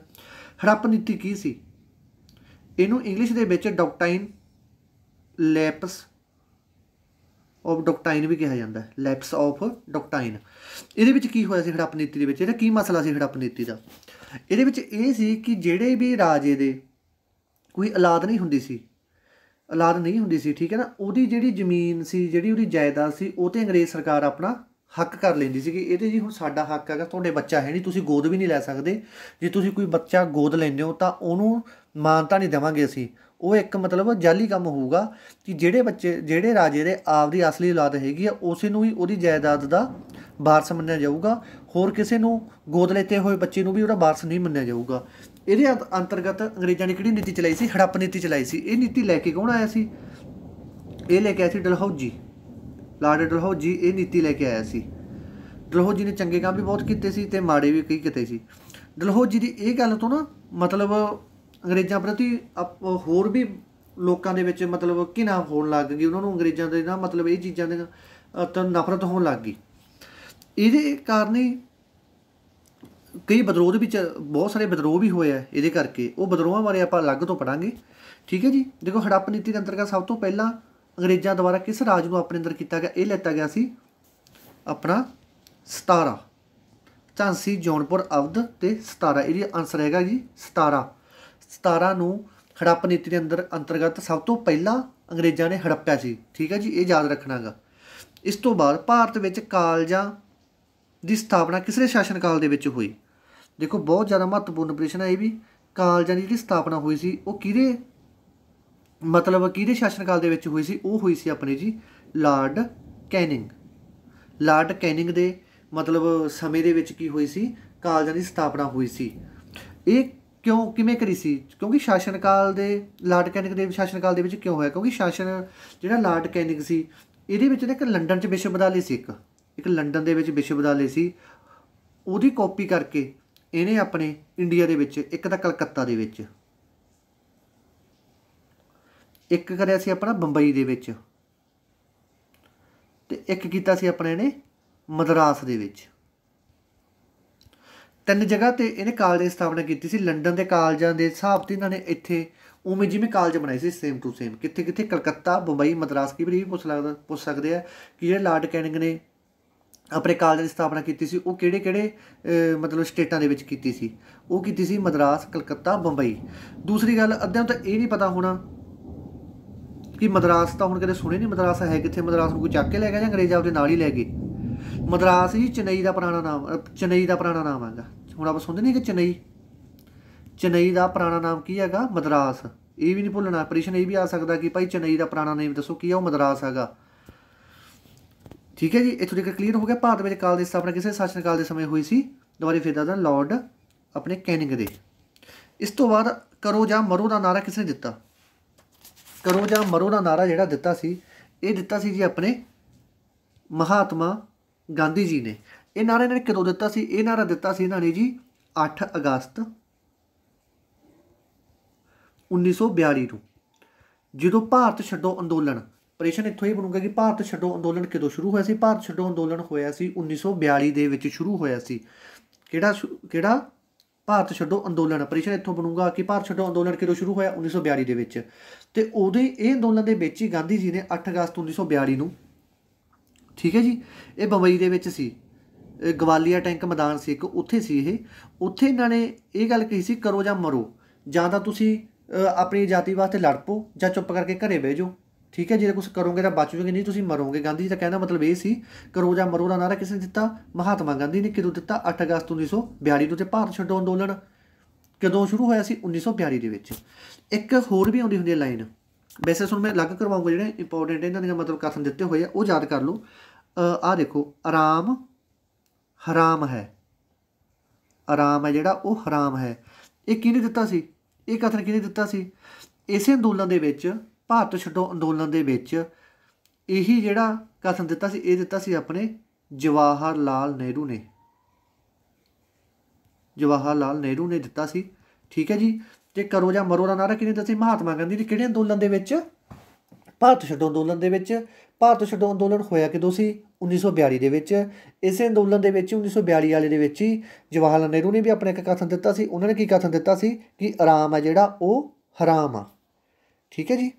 ਹੜੱਪ ਨੀਤੀ ਕੀ ਸੀ ਇਹਨੂੰ ਇੰਗਲਿਸ਼ ਦੇ ਵਿੱਚ ਡਾਕਟਾਈਨ ਲੈਪਸ ਆਫ ਡਾਕਟਾਈਨ ਵੀ ਕਿਹਾ ਜਾਂਦਾ ਹੈ ਲੈਪਸ ਆਫ ਡਾਕਟਾਈਨ ਇਹਦੇ ਵਿੱਚ ਕੀ ਹੋਇਆ ਸੀ ਹੜੱਪ ਨੀਤੀ ਦੇ ਵਿੱਚ ਇਹਦਾ ਕੀ ਮਸਲਾ ਸੀ ਹੜੱਪ ਨੀਤੀ ਦਾ ਇਹਦੇ ਵਿੱਚ ਇਹ ਸੀ ਕਿ ਜਿਹੜੇ ਵੀ ਰਾਜੇ ਦੇ ਕੋਈ ਔਲਾਦ ਨਹੀਂ ਹੁੰਦੀ ਸੀ ਔਲਾਦ ਨਹੀਂ ਹੁੰਦੀ ਸੀ ਠੀਕ ਹੈ ਨਾ ਉਹਦੀ ਜਿਹੜੀ ਜ਼ਮੀਨ ਸੀ ਜਿਹੜੀ ਉਹਦੀ ਜਾਇਦਾਦ ਸੀ ਉਹ ਤੇ ਅੰਗਰੇਜ਼ ਸਰਕਾਰ ਆਪਣਾ ਹੱਕ ਕਰ ਲੈਂਦੀ ਸੀ ਕਿ ਇਹ ਤੇ ਜੀ ਹੁਣ ਸਾਡਾ ਹੱਕ ਹੈਗਾ ਤੁਹਾਡੇ ਬੱਚਾ ਹੈ ਨਹੀਂ ਤੁਸੀਂ ਗੋਦ ਵੀ ਨਹੀਂ ਲੈ ਸਕਦੇ ਜੇ ਤੁਸੀਂ ਕੋਈ ਬੱਚਾ ਗੋਦ ਲੈਂਦੇ ਹੋ ਤਾਂ ਉਹਨੂੰ ਮਾਨਤਾ ਨਹੀਂ ਦੇਵਾਂਗੇ ਅਸੀਂ ਉਹ ਇੱਕ ਮਤਲਬ ਜਾਲੀ ਕੰਮ ਹੋਊਗਾ ਕਿ ਜਿਹੜੇ ਬੱਚੇ ਜਿਹੜੇ ਰਾਜੇ ਦੇ ਆਪਦੀ ਅਸਲੀ ਔਲਾਦ ਹੈਗੀ ਆ ਉਸੇ ਨੂੰ ਹੀ ਉਹਦੀ ਜਾਇਦਾਦ ਦਾ ਵਾਰਸ ਮੰਨਿਆ ਜਾਊਗਾ ਹੋਰ ਕਿਸੇ ਨੂੰ ਗੋਦ ਲੈਤੇ ਹੋਏ ਬੱਚੇ ਨੂੰ ਵੀ ਉਹਦਾ ਵਾਰਸ ਨਹੀਂ ਮੰਨਿਆ ਜਾਊਗਾ ਇਹਦੇ ਅੰਤਰਗਤ ਅੰਗਰੇਜ਼ਾਂ ਨੇ ਕਿਹੜੀ ਨੀਤੀ ਚਲਾਈ ਸੀ ਹੜੱਪ ਨੀਤੀ ਚਲਾਈ ਸੀ ਇਹ ਨੀਤੀ ਲੈ ਕੇ ਕੌਣ ਆਇਆ ਸੀ ਇਹ ਲੈ ਕੇ ਆਇਆ ਸੀ ਡਲਹੌਜੀ ਲਾਰਡ ਡਲਹੌਜੀ ਇਹ ਨੀਤੀ ਲੈ ਕੇ ਆਇਆ ਸੀ ਡਲਹੌਜੀ ਨੇ ਚੰਗੇ ਕੰਮ ਵੀ ਬਹੁਤ ਕੀਤੇ ਸੀ ਤੇ ਮਾੜੇ ਵੀ ਕਈ ਕੀਤੇ ਸੀ ਡਲਹੌਜੀ ਦੀ ਇਹ ਗੱਲ ਤੋਂ ਨਾ ਮਤਲਬ ਅੰਗਰੇਜ਼ਾਂ ਪ੍ਰਤੀ ਹੋਰ ਵੀ ਲੋਕਾਂ ਦੇ ਵਿੱਚ ਮਤਲਬ ਕਿਨਾ ਹੋਣ ਲੱਗ ਗਈ ਉਹਨਾਂ ਨੂੰ ਅੰਗਰੇਜ਼ਾਂ ਦੇ ਨਾਲ ਮਤਲਬ ਇਹ ਚੀਜ਼ਾਂ ਦੇ ਤੋਂ ਨਫ਼ਰਤ ਹੋਣ ਲੱਗ ਗਈ ਇਹਦੇ ਕਾਰਨ ਹੀ ਕਈ ਬਦਰੋਹ ਦੇ ਵਿੱਚ ਬਹੁਤ ਸਾਰੇ ਬਦਰੋਹ ਵੀ ਹੋਏ ਆ ਇਹਦੇ ਕਰਕੇ ਉਹ ਬਦਰੋਹਾਂ ਬਾਰੇ ਆਪਾਂ ਅਲੱਗ ਤੋਂ ਪੜਾਂਗੇ ਠੀਕ ਹੈ ਜੀ ਦੇਖੋ ਹੜੱਪ ਨੀਤੀ ਦੇ ਅੰਤਰਗਤ ਸਭ ਤੋਂ ਪਹਿਲਾਂ ਅੰਗਰੇਜ਼ਾਂ ਦੁਆਰਾ ਕਿਸ ਰਾਜ ਨੂੰ ਆਪਣੇ ਅੰਦਰ ਕੀਤਾ ਗਿਆ ਇਹ ਲੈਤਾ ਗਿਆ ਸੀ ਆਪਣਾ 17 ਝਾਂਸੀ ਜੌਨਪੁਰ ਅਵਧ ਤੇ 17 ਇਹਦੀ ਆਨਸਰ ਹੈਗਾ ਜੀ 17 17 ਨੂੰ ਹੜੱਪ ਨੀਤੀ ਦੇ ਅੰਦਰ ਅੰਤਰਗਤ ਸਭ ਤੋਂ ਪਹਿਲਾਂ ਅੰਗਰੇਜ਼ਾਂ ਨੇ ਹੜੱਪਿਆ ਸੀ ਠੀਕ ਹੈ ਜੀ ਇਹ ਯਾਦ ਰੱਖਣਾਗਾ ਇਸ ਤੋਂ ਬਾਅਦ ਭਾਰਤ ਵਿੱਚ ਕਾਲਜਾਂ ਦੀ ਸਥਾਪਨਾ ਕਿਸਰੇ ਸ਼ਾਸਨ ਕਾਲ ਦੇ ਵਿੱਚ ਹੋਈ ਦੇਖੋ ਬਹੁਤ ਜ਼ਿਆਦਾ ਮਹੱਤਵਪੂਰਨ ਪ੍ਰਸ਼ਨ ਹੈ ਇਹ ਵੀ ਕਾਲਜਾਂ ਦੀ ਜਿਹੜੀ ਸਥਾਪਨਾ ਹੋਈ ਸੀ ਉਹ ਕਿਹਦੇ ਮਤਲਬ ਕਿਹਦੇ ਕਾਲ ਦੇ ਵਿੱਚ ਹੋਈ ਸੀ ਉਹ ਹੋਈ ਸੀ ਆਪਣੇ ਜੀ ਲਾਰਡ ਕੈਨਿੰਗ ਲਾਰਡ ਕੈਨਿੰਗ ਦੇ ਮਤਲਬ ਸਮੇਂ ਦੇ ਵਿੱਚ ਕੀ ਹੋਈ ਸੀ ਕਾਲਜਾਂ ਦੀ ਸਥਾਪਨਾ ਹੋਈ ਸੀ ਇਹ ਕਿਉਂ ਕਿਵੇਂ ਕਰੀ ਸੀ ਕਿਉਂਕਿ ਸ਼ਾਸਨ ਕਾਲ ਦੇ ਲਾਰਡ ਕੈਨਿੰਗ ਦੇ ਸ਼ਾਸਨ ਕਾਲ ਦੇ ਵਿੱਚ ਕਿਉਂ ਹੋਇਆ ਕਿਉਂਕਿ ਸ਼ਾਸਨ ਜਿਹੜਾ ਲਾਰਡ ਕੈਨਿੰਗ ਸੀ ਇਹਦੇ ਵਿੱਚ ਇੱਕ ਲੰਡਨ 'ਚ ਵਿਸ਼ਵ ਵਿਦਿਆਲੇ ਸੀ ਇੱਕ ਇੱਕ ਲੰਡਨ ਦੇ ਵਿੱਚ ਵਿਸ਼ਵ ਵਿਦਿਆਲੇ ਸੀ ਉਹਦੀ ਕਾਪੀ ਕਰਕੇ ਇਹਨੇ ਆਪਣੇ ਇੰਡੀਆ ਦੇ ਵਿੱਚ ਇੱਕ ਤਾਂ ਕਲਕੱਤਾ ਦੇ ਵਿੱਚ ਇੱਕ ਕਰਿਆ ਸੀ ਆਪਣਾ ਬੰਬਈ ਦੇ ਵਿੱਚ ਤੇ ਇੱਕ ਕੀਤਾ ਸੀ ਆਪਣੇ ਨੇ ਮਦਰਾਸ ਦੇ ਵਿੱਚ ਤਿੰਨ ਜਗ੍ਹਾ ਤੇ ਇਹਨੇ ਕਾਲਜ ਦੀ ਸਥਾਪਨਾ ਕੀਤੀ ਸੀ ਲੰਡਨ ਦੇ ਕਾਲਜਾਂ ਦੇ ਹਿਸਾਬ ਤੇ ਇਹਨਾਂ ਨੇ ਇੱਥੇ ਉਵੇਂ ਜਿਵੇਂ ਕਾਲਜ ਬਣਾਏ ਸੀ ਸੇਮ ਟੂ ਸੇਮ ਕਿੱਥੇ ਕਿੱਥੇ ਕਲਕੱਤਾ ਬੰਬਈ ਮਦਰਾਸ ਕੀ ਵੀ ਪੁੱਛ ਲੱਗਦਾ ਪੁੱਛ ਸਕਦੇ ਆ ਕਿ ਜਿਹੜੇ ਲਾਰਡ ਕੈਨਿੰਗ ਨੇ ਆਪਣੇ ਕਾਲਜ ਦੀ ਸਥਾਪਨਾ ਕੀਤੀ ਸੀ ਉਹ ਕਿਹੜੇ ਕਿਹੜੇ ਮਤਲਬ ਸਟੇਟਾਂ ਦੇ ਵਿੱਚ ਕੀਤੀ ਸੀ ਉਹ ਕੀਤੀ ਸੀ ਮਦਰਾਸ ਕਲਕੱਤਾ ਬੰਬਈ ਦੂਸਰੀ ਗੱਲ ਅੱਧਿਆਂ ਤਾਂ ਇਹ ਨਹੀਂ ਪਤਾ ਹੋਣਾ ਕਿ ਮਦਰਾਸ ਤਾਂ ਹੁਣ ਕਦੇ ਸੁਣੇ ਨਹੀਂ ਮਦਰਾਸ ਹੈ ਕਿੱਥੇ ਮਦਰਾਸ ਨੂੰ ਕੋਈ ਚੱਕ ਕੇ ਲੈ ਗਿਆ ਜਾਂ ਅੰਗਰੇਜ਼ ਆਪਦੇ ਨਾਲ ਹੀ ਲੈ ਗਏ ਮਦਰਾਸ ਹੀ ਚੇਨਈ ਦਾ ਪੁਰਾਣਾ ਨਾਮ ਚੇਨਈ ਦਾ ਪੁਰਾਣਾ ਨਾਮ ਹੈਗਾ ਹੁਣ ਆਪਾਂ ਸੁਣਦੇ ਨਹੀਂ ਕਿ ਚੇਨਈ ਚੇਨਈ ਦਾ ਪੁਰਾਣਾ ਨਾਮ ਕੀ ਹੈਗਾ ਮਦਰਾਸ ਇਹ ਵੀ ਨਹੀਂ ਭੁੱਲਣਾ ਪ੍ਰਸ਼ਨ ਇਹ ਵੀ ਆ ਸਕਦਾ ਕਿ ਭਾਈ ਚੇਨਈ ਦਾ ਪੁਰਾਣਾ ਨਾਮ ਦੱਸੋ ਕੀ ਹੈ ਉਹ ਮਦਰਾਸ ਹੈਗਾ ਠੀਕ ਹੈ ਜੀ ਇਥੋਂ ਤੱਕ ਕਲੀਅਰ ਹੋ ਗਿਆ ਭਾਰਤ ਵਿੱਚ ਕਾਲ ਦੀ ਸਥਾਪਨਾ ਕਿਸੇ ਸ਼ਾਸਨ ਕਾਲ ਦੇ ਸਮੇਂ ਹੋਈ ਸੀ ਦੁਬਾਰੇ ਫਿਰ ਦਾ ਲਾਰਡ ਆਪਣੇ ਕੈਨਿੰਗ ਦੇ ਇਸ ਤੋਂ ਬਾਅਦ ਕਰੋ ਜਾਂ ਮਰੋ ਦਾ ਨਾਰਾ ਕਿਸ ਨੇ ਦਿੱਤਾ ਕਰੋ ਜਾਂ ਮਰੋ ਦਾ ਨਾਰਾ ਜਿਹੜਾ ਦਿੱਤਾ ਸੀ ਇਹ ਦਿੱਤਾ ਸੀ ਜੀ ਆਪਣੇ ਮਹਾਤਮਾ ਗਾਂਧੀ ਜੀ ਨੇ ਇਹ ਨਾਰਾ ਇਹਨਾਂ ਨੇ ਕਦੋਂ ਦਿੱਤਾ ਸੀ ਇਹ ਨਾਰਾ ਦਿੱਤਾ ਸੀ ਇਹਨਾਂ ਨੇ ਜੀ 8 ਅਗਸਤ 1942 ਨੂੰ ਜਦੋਂ ਭਾਰਤ ਛੱਡੋ ਅੰਦੋਲਨ ਪ੍ਰਸ਼ਨ ਇੱਥੋਂ ਹੀ ਬਣੂਗਾ ਕਿ ਭਾਰਤ ਛੱਡੋ ਅੰਦੋਲਨ ਕਦੋਂ ਸ਼ੁਰੂ ਹੋਇਆ ਸੀ ਭਾਰਤ ਛੱਡੋ ਅੰਦੋਲਨ ਹੋਇਆ ਸੀ 1942 ਦੇ ਵਿੱਚ ਸ਼ੁਰੂ ਹੋਇਆ ਸੀ ਕਿਹੜਾ ਕਿਹੜਾ ਭਾਰਤ ਛੱਡੋ ਅੰਦੋਲਨ ਪ੍ਰਸ਼ਨ ਇੱਥੋਂ ਬਣੂਗਾ ਕਿ ਭਾਰਤ ਛੱਡੋ ਅੰਦੋਲਨ ਕਿਦੋਂ ਸ਼ੁਰੂ ਹੋਇਆ 1942 ਦੇ ਵਿੱਚ ਤੇ ਉਦੋਂ ਇਹ ਅੰਦੋਲਨ ਦੇ ਵਿੱਚ ਹੀ ਗਾਂਧੀ ਜੀ ਨੇ 8 ਅਗਸਤ 1942 ਨੂੰ ਠੀਕ ਹੈ ਜੀ ਇਹ ਬੰਬਈ ਦੇ ਵਿੱਚ ਸੀ ਗਵਾਲੀਆ ਟੈਂਕ ਮੈਦਾਨ ਸੀ ਇੱਕ ਉੱਥੇ ਸੀ ਇਹ ਉੱਥੇ ਇਹਨਾਂ ਨੇ ਇਹ ਗੱਲ ਕਹੀ ਸੀ ਕਰੋ ਜਾਂ ਮਰੋ ਜਾਂ ਤਾਂ ਤੁਸੀਂ ਆਪਣੀ ਜਾਤੀ ਵਾਸਤੇ ਲੜ ਪੋ ਜਾਂ ਚੁੱਪ ਕਰਕੇ ਘਰੇ ਬਹਿ ਜਾਓ ਠੀਕ ਹੈ ਜੇ ਕੁਝ ਕਰੋਗੇ ਤਾਂ ਬਚੋਗੇ ਨਹੀਂ ਤੁਸੀਂ ਮਰੋਗੇ ਗਾਂਧੀ ਜੀ ਦਾ ਕਹਿੰਦਾ ਮਤਲਬ ਇਹ ਸੀ ਕਰੋ ਜਾਂ ਮਰੋ ਦਾ ਨਾਰਾ ਕਿਸ ਨੇ ਦਿੱਤਾ ਮਹਾਤਮਾ ਗਾਂਧੀ ਨੇ ਕਿਦੋਂ ਦਿੱਤਾ 8 ਅਗਸਤ 1942 ਨੂੰ ਤੇ ਭਾਰਤ ਛੱਡੋ ਅੰਦੋਲਨ ਕਦੋਂ ਸ਼ੁਰੂ ਹੋਇਆ ਸੀ 1942 ਦੇ ਵਿੱਚ ਇੱਕ ਹੋਰ ਵੀ ਆਉਂਦੀ ਹੁੰਦੀ ਹੈ ਲਾਈਨ ਵੈਸੇ ਤੁਹਾਨੂੰ ਮੈਂ ਅਲੱਗ ਕਰਵਾਉਂਗਾ ਜਿਹੜੇ ਇੰਪੋਰਟੈਂਟ ਇਹਨਾਂ ਦੇ ਮਤਲਬ ਕਥਨ ਦਿੱਤੇ ਹੋਏ ਆ ਉਹ ਯਾਦ ਕਰ ਲਓ ਆਹ ਦੇਖੋ ਆਰਾਮ ਹਰਾਮ ਹੈ ਆਰਾਮ ਹੈ ਜਿਹੜਾ ਉਹ ਹਰਾਮ ਹੈ ਇਹ ਕਿਹਨੇ ਦਿੱਤਾ ਸੀ ਇਹ ਕਥਨ ਕਿਹਨੇ ਦਿੱਤਾ ਸੀ ਇਸੇ ਅੰਦੋਲਨ ਦੇ ਵਿੱਚ ਭਾਰਤ ਛੱਡੋ ਅੰਦੋਲਨ ਦੇ ਵਿੱਚ ਇਹੀ ਜਿਹੜਾ ਕਥਨ ਦਿੱਤਾ ਸੀ ਇਹ ਦਿੱਤਾ ਸੀ ਆਪਣੇ ਜਵਾਹਰ ਲਾਲ ਨਹਿਰੂ ਨੇ ਜਵਾਹਰ ਲਾਲ ਨਹਿਰੂ ਨੇ ਦਿੱਤਾ ਸੀ ਠੀਕ ਹੈ ਜੀ ਤੇ ਕਰੋ ਜਾਂ ਮਰੋ ਦਾ ਨਾਰਾ ਕਿਹਨੇ ਦਿੱਤਾ ਸੀ ਮਹਾਤਮਾ ਗਾਂਧੀ ਨੇ ਕਿਹੜੇ ਅੰਦੋਲਨ ਦੇ ਵਿੱਚ ਭਾਰਤ ਛੱਡੋ ਅੰਦੋਲਨ ਦੇ ਵਿੱਚ ਭਾਰਤ ਛੱਡੋ ਅੰਦੋਲਨ ਹੋਇਆ ਕਿਦੋਂ ਸੀ 1942 ਦੇ ਵਿੱਚ ਇਸੇ ਅੰਦੋਲਨ ਦੇ ਵਿੱਚ 1942 ਵਾਲੇ ਦੇ ਵਿੱਚ ਹੀ ਜਵਾਹਰ ਲਾਲ ਨਹਿਰੂ ਨੇ ਵੀ ਆਪਣੇ ਇੱਕ ਕਥਨ ਦਿੱਤਾ ਸੀ ਉਹਨਾਂ ਨੇ ਕੀ ਕਥਨ ਦਿੱਤਾ ਸੀ ਕਿ ਆਰਾਮ ਆ ਜਿਹੜਾ ਉਹ ਹਰਾਮ ਆ ਠੀਕ ਹੈ ਜੀ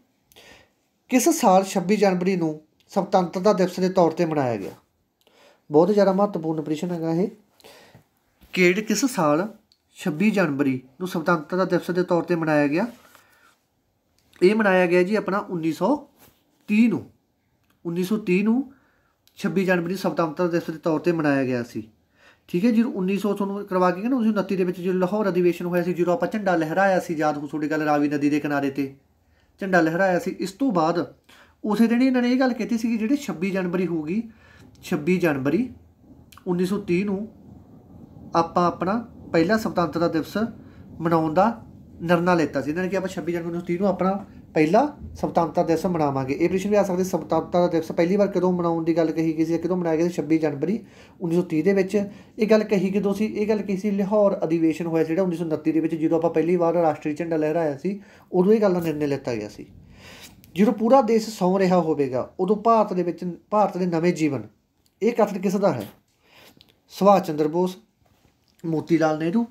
ਕਿਸ ਸਾਲ 26 ਜਨਵਰੀ ਨੂੰ ਸੁਤੰਤਰਤਾ ਦਿਵਸ ਦੇ ਤੌਰ ਤੇ ਮਨਾਇਆ ਗਿਆ ਬਹੁਤ ਜ਼ਿਆਦਾ ਮਹੱਤਵਪੂਰਨ ਪ੍ਰਸ਼ਨ ਹੈਗਾ ਇਹ ਕਿਹੜੇ ਕਿਸ ਸਾਲ 26 ਜਨਵਰੀ ਨੂੰ ਸੁਤੰਤਰਤਾ ਦਿਵਸ ਦੇ ਤੌਰ ਤੇ ਮਨਾਇਆ ਗਿਆ ਇਹ ਮਨਾਇਆ ਗਿਆ ਜੀ ਆਪਣਾ 1930 ਨੂੰ 1930 ਨੂੰ 26 ਜਨਵਰੀ ਸੁਤੰਤਰਤਾ ਦਿਵਸ ਦੇ ਤੌਰ ਤੇ ਮਨਾਇਆ ਗਿਆ ਸੀ ਠੀਕ ਹੈ ਜੀ 1900 ਤੁਹਾਨੂੰ ਕਰਵਾ ਕੇ ਨਾ 1929 ਦੇ ਵਿੱਚ ਜਿਹੜਾ ਲਾਹੌਰ ਅਧਿਵੇਸ਼ਨ ਹੋਇਆ ਸੀ ਜਿਹੜਾ ਆਪਾਂ ਝੰਡਾ ਲਹਿਰਾਇਆ ਸੀ ਯਾਦ ਹੋ ਤੁਹਾਡੇ ਗੱਲ ਰਾਵੀ ਨਦੀ ਦੇ ਕਿਨਾਰੇ ਤੇ ਝੰਡਾ ਲਹਿਰਾਇਆ ਸੀ ਇਸ ਤੋਂ ਬਾਅਦ ਉਸੇ ਦਿਨ ਇਹਨਾਂ ਨੇ ਇਹ ਗੱਲ ਕੀਤੀ ਸੀ ਕਿ ਜਿਹੜੇ 26 ਜਨਵਰੀ ਹੋਊਗੀ 26 ਜਨਵਰੀ 1930 ਨੂੰ ਆਪਾਂ ਆਪਣਾ ਪਹਿਲਾ ਸੁਤੰਤਰਤਾ ਦਿਵਸ ਮਨਾਉਣ ਦਾ ਨਿਰਣਾ ਲੈਤਾ ਸੀ ਇਹਨਾਂ ਨੇ ਕਿ ਆਪਾਂ 26 ਜਨਵਰੀ ਨੂੰ 30 ਨੂੰ ਆਪਣਾ ਪਹਿਲਾ ਸਵਤੰਤਰਤਾ ਦਿਵਸ ਮਨਾਵਾਂਗੇ ਇਹ ਪ੍ਰਸ਼ਨ ਵੀ ਆ ਸਕਦੇ ਸਵਤੰਤਰਤਾ ਦਾ ਦਿਵਸ ਪਹਿਲੀ ਵਾਰ ਕਦੋਂ ਮਨਾਉਣ ਦੀ ਗੱਲ ਕਹੀ ਗਈ ਸੀ ਕਦੋਂ ਮਨਾਇਆ ਗਿਆ ਸੀ 26 ਜਨਵਰੀ 1930 ਦੇ ਵਿੱਚ ਇਹ ਗੱਲ ਕਹੀ ਕਦੋਂ ਸੀ ਇਹ ਗੱਲ ਕਹੀ ਸੀ ਲਾਹੌਰ ਅਧਿਵੇਸ਼ਨ ਹੋਇਆ ਜਿਹੜਾ 1929 ਦੇ ਵਿੱਚ ਜਦੋਂ ਆਪਾਂ ਪਹਿਲੀ ਵਾਰ ਰਾਸ਼ਟਰੀ ਝੰਡਾ ਲਹਿਰਾਇਆ ਸੀ ਉਦੋਂ ਇਹ ਗੱਲ ਦਾ ਨਿਰਣੇ ਲਿੱਤਾ ਗਿਆ ਸੀ ਜਦੋਂ ਪੂਰਾ ਦੇਸ਼ ਸੌਂ ਰਿਹਾ ਹੋਵੇਗਾ ਉਦੋਂ ਭਾਰਤ ਦੇ ਵਿੱਚ ਭਾਰਤ ਦੇ ਨਵੇਂ ਜੀਵਨ ਇਹ ਕਥਨ ਕਿਸ ਦਾ ਹੈ ਸੁਭਾਸ਼ ਚੰਦਰ ਬੋਸ ਮੋਤੀ ਲਾਲ ਨਹਿਰੂ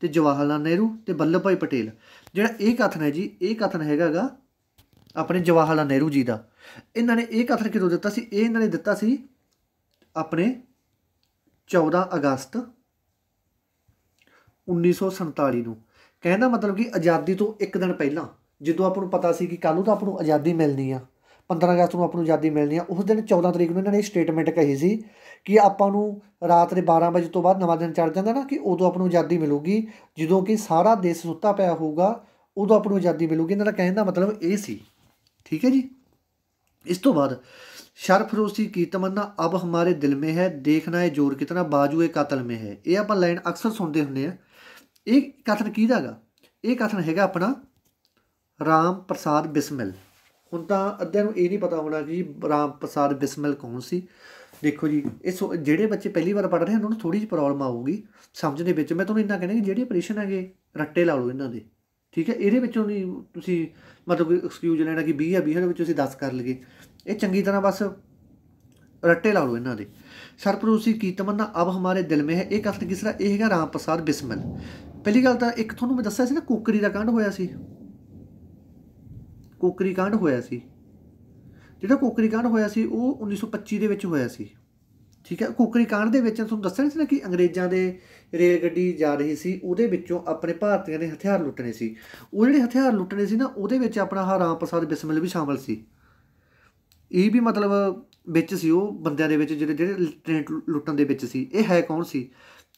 ਤੇ ਜਵਾਹਰ ਲਾਲ ਨਹਿਰੂ ਤੇ ਬੱਲਭ ਭਾਈ ਪਟੇਲ ਜਿਹੜਾ ਇਹ ਕਥਨ ਹੈ ਜੀ ਇਹ ਕਥਨ ਹੈਗਾਗਾ ਆਪਣੇ ਜਵਾਹਰ ਲਾਲ ਨਹਿਰੂ ਜੀ ਦਾ ਇਹਨਾਂ ਨੇ ਇਹ ਕਥਨ ਕਿਦੋਂ ਦਿੱਤਾ ਸੀ ਇਹ ਇਹਨਾਂ ਨੇ ਦਿੱਤਾ ਸੀ ਆਪਣੇ 14 ਅਗਸਤ 1947 ਨੂੰ ਕਹਿੰਦਾ ਮਤਲਬ ਕਿ ਆਜ਼ਾਦੀ ਤੋਂ ਇੱਕ ਦਿਨ ਪਹਿਲਾਂ ਜਦੋਂ ਆਪਾਂ ਨੂੰ ਪਤਾ ਸੀ ਕਿ ਕੱਲ ਨੂੰ ਤਾਂ ਆਪਾਂ ਨੂੰ ਆਜ਼ਾਦੀ ਮਿਲਣੀ ਆ 15 ਅਗਸਤ ਨੂੰ ਆਪਾਂ ਨੂੰ ਆਜ਼ਾਦੀ ਮਿਲਣੀ ਆ ਉਸ ਦਿਨ 14 ਤਰੀਕ ਨੂੰ ਇਹਨਾਂ ਨੇ ਸਟੇਟਮੈਂਟ ਕਹੀ ਸੀ ਕਿ ਆਪਾਂ ਨੂੰ ਰਾਤ ਦੇ 12 ਵਜੇ ਤੋਂ ਬਾਅਦ ਨਵਾਂ ਦਿਨ ਚੜ ਜਾਂਦਾ ਨਾ ਕਿ ਉਦੋਂ ਆਪਾਂ ਨੂੰ ਆਜ਼ਾਦੀ ਮਿਲੂਗੀ ਜਦੋਂ ਕਿ ਸਾਰਾ ਦੇਸ਼ ਸੁੱਤਾ ਪਿਆ ਹੋਊਗਾ ਉਦੋਂ ਆਪਾਂ ਨੂੰ ਆਜ਼ਾਦੀ ਮਿਲੂਗੀ ਇਹਨਾਂ ਦਾ ਕਹਿਣ ਦਾ ਮਤਲਬ ਇਹ ਸੀ ਠੀਕ ਹੈ ਜੀ ਇਸ ਤੋਂ ਬਾਅਦ ਸ਼ਰਫਰੋਸੀ ਕੀ ਤਮੰਨਾ ਅਬ ਹਮਾਰੇ ਦਿਲ ਮੇ ਹੈ ਦੇਖਣਾ ਹੈ ਜ਼ੋਰ ਕਿਤਨਾ ਬਾਜੂ ਇਹ ਕਾਤਲ ਮੇ ਹੈ ਇਹ ਆਪਾਂ ਲਾਈਨ ਅਕਸਰ ਸੁਣਦੇ ਹੁੰਦੇ ਆ ਇਹ ਕਥਨ ਕੀ ਦਾਗਾ ਇਹ ਕਥਨ ਹੈਗਾ ਆਪਣਾ ਰਾਮ ਪ੍ਰਸਾਦ ਬਿਸਮਿਲ ਹੁਣ ਤਾਂ ਅੱਧਿਆਂ ਨੂੰ ਇਹ ਨਹੀਂ ਪਤਾ ਹੋਣਾ ਕਿ ਰਾਮ ਪ੍ਰਸਾਦ ਬਿਸਮਿਲ ਕੌਣ ਸੀ ਦੇਖੋ ਜੀ ਇਹ ਜਿਹੜੇ ਬੱਚੇ ਪਹਿਲੀ ਵਾਰ ਪੜ ਰਹੇ ਹਨ ਉਹਨਾਂ ਨੂੰ ਥੋੜੀ ਜਿਹੀ ਪ੍ਰੋਬਲਮ ਆਊਗੀ ਸਮਝਣ ਦੇ ਵਿੱਚ ਮੈਂ ਤੁਹਾਨੂੰ ਇੰਨਾ ਕਹਿੰਦਾ ਕਿ ਜਿਹੜੇ ਆਪਰੇਸ਼ਨ ਹੈਗੇ ਰੱਟੇ ਲਾ ਲਓ ਇਹਨਾਂ ਦੇ ਠੀਕ ਹੈ ਇਹਦੇ ਵਿੱਚੋਂ ਨਹੀਂ ਤੁਸੀਂ ਮਤਲਬ ਐਕਸਕਿਊਜ਼ ਲੈਣਾ ਕਿ 20 ਆ 20 ਦੇ ਵਿੱਚੋਂ ਅਸੀਂ 10 ਕਰ ਲਈਏ ਇਹ ਚੰਗੀ ਤਰ੍ਹਾਂ ਬਸ ਰੱਟੇ ਲਾ ਲਓ ਇਹਨਾਂ ਦੇ ਸਰਪਰੂਸੀ ਕੀ ਤਮੰਨਾ ਅਬ ਹਮਾਰੇ ਦਿਲ ਮੇ ਹੈ ਇਹ ਕਿਸ ਤਰ੍ਹਾਂ ਇਹ ਹੈਗਾ ਰਾਮ ਪ੍ਰਸਾਦ ਬਿਸਮਲ ਪਹਿਲੀ ਗੱਲ ਤਾਂ ਇੱਕ ਤੁਹਾਨੂੰ ਮੈਂ ਦੱਸਿਆ ਸੀ ਨਾ ਕੋਕਰੀ ਦਾ ਕਾਂਡ ਹੋਇਆ ਸੀ ਕੋਕਰੀ ਕਾਂਡ ਹੋਇਆ ਸੀ ਜਿਹੜਾ ਕੋਕਰੀ ਕਾਂਡ ਹੋਇਆ ਸੀ ਉਹ 1925 ਦੇ ਵਿੱਚ ਹੋਇਆ ਸੀ ਠੀਕ ਹੈ ਕੋਕਰੀ ਕਾਂਡ ਦੇ ਵਿੱਚ ਤੁਹਾਨੂੰ ਦੱਸਿਆ ਸੀ ਨਾ ਕਿ ਅੰਗਰੇਜ਼ਾਂ ਦੇ ਰੇਲ ਗੱਡੀ ਜਾ ਰਹੀ ਸੀ ਉਹਦੇ ਵਿੱਚੋਂ ਆਪਣੇ ਭਾਰਤੀਆਂ ਨੇ ਹਥਿਆਰ ਲੁੱਟਨੇ ਸੀ ਉਹ ਜਿਹੜੇ ਹਥਿਆਰ ਲੁੱਟਨੇ ਸੀ ਨਾ ਉਹਦੇ ਵਿੱਚ ਆਪਣਾ ਹਰਾਮ ਪ੍ਰਸਾਦ ਬਿਸਮਿਲ ਵੀ ਸ਼ਾਮਲ ਸੀ ਇਹ ਵੀ ਮਤਲਬ ਵਿੱਚ ਸੀ ਉਹ ਬੰਦਿਆਂ ਦੇ ਵਿੱਚ ਜਿਹੜੇ ਜਿਹੜੇ ਟ੍ਰੇਨ ਲੁੱਟਣ ਦੇ ਵਿੱਚ ਸੀ ਇਹ ਹੈ ਕੌਣ ਸੀ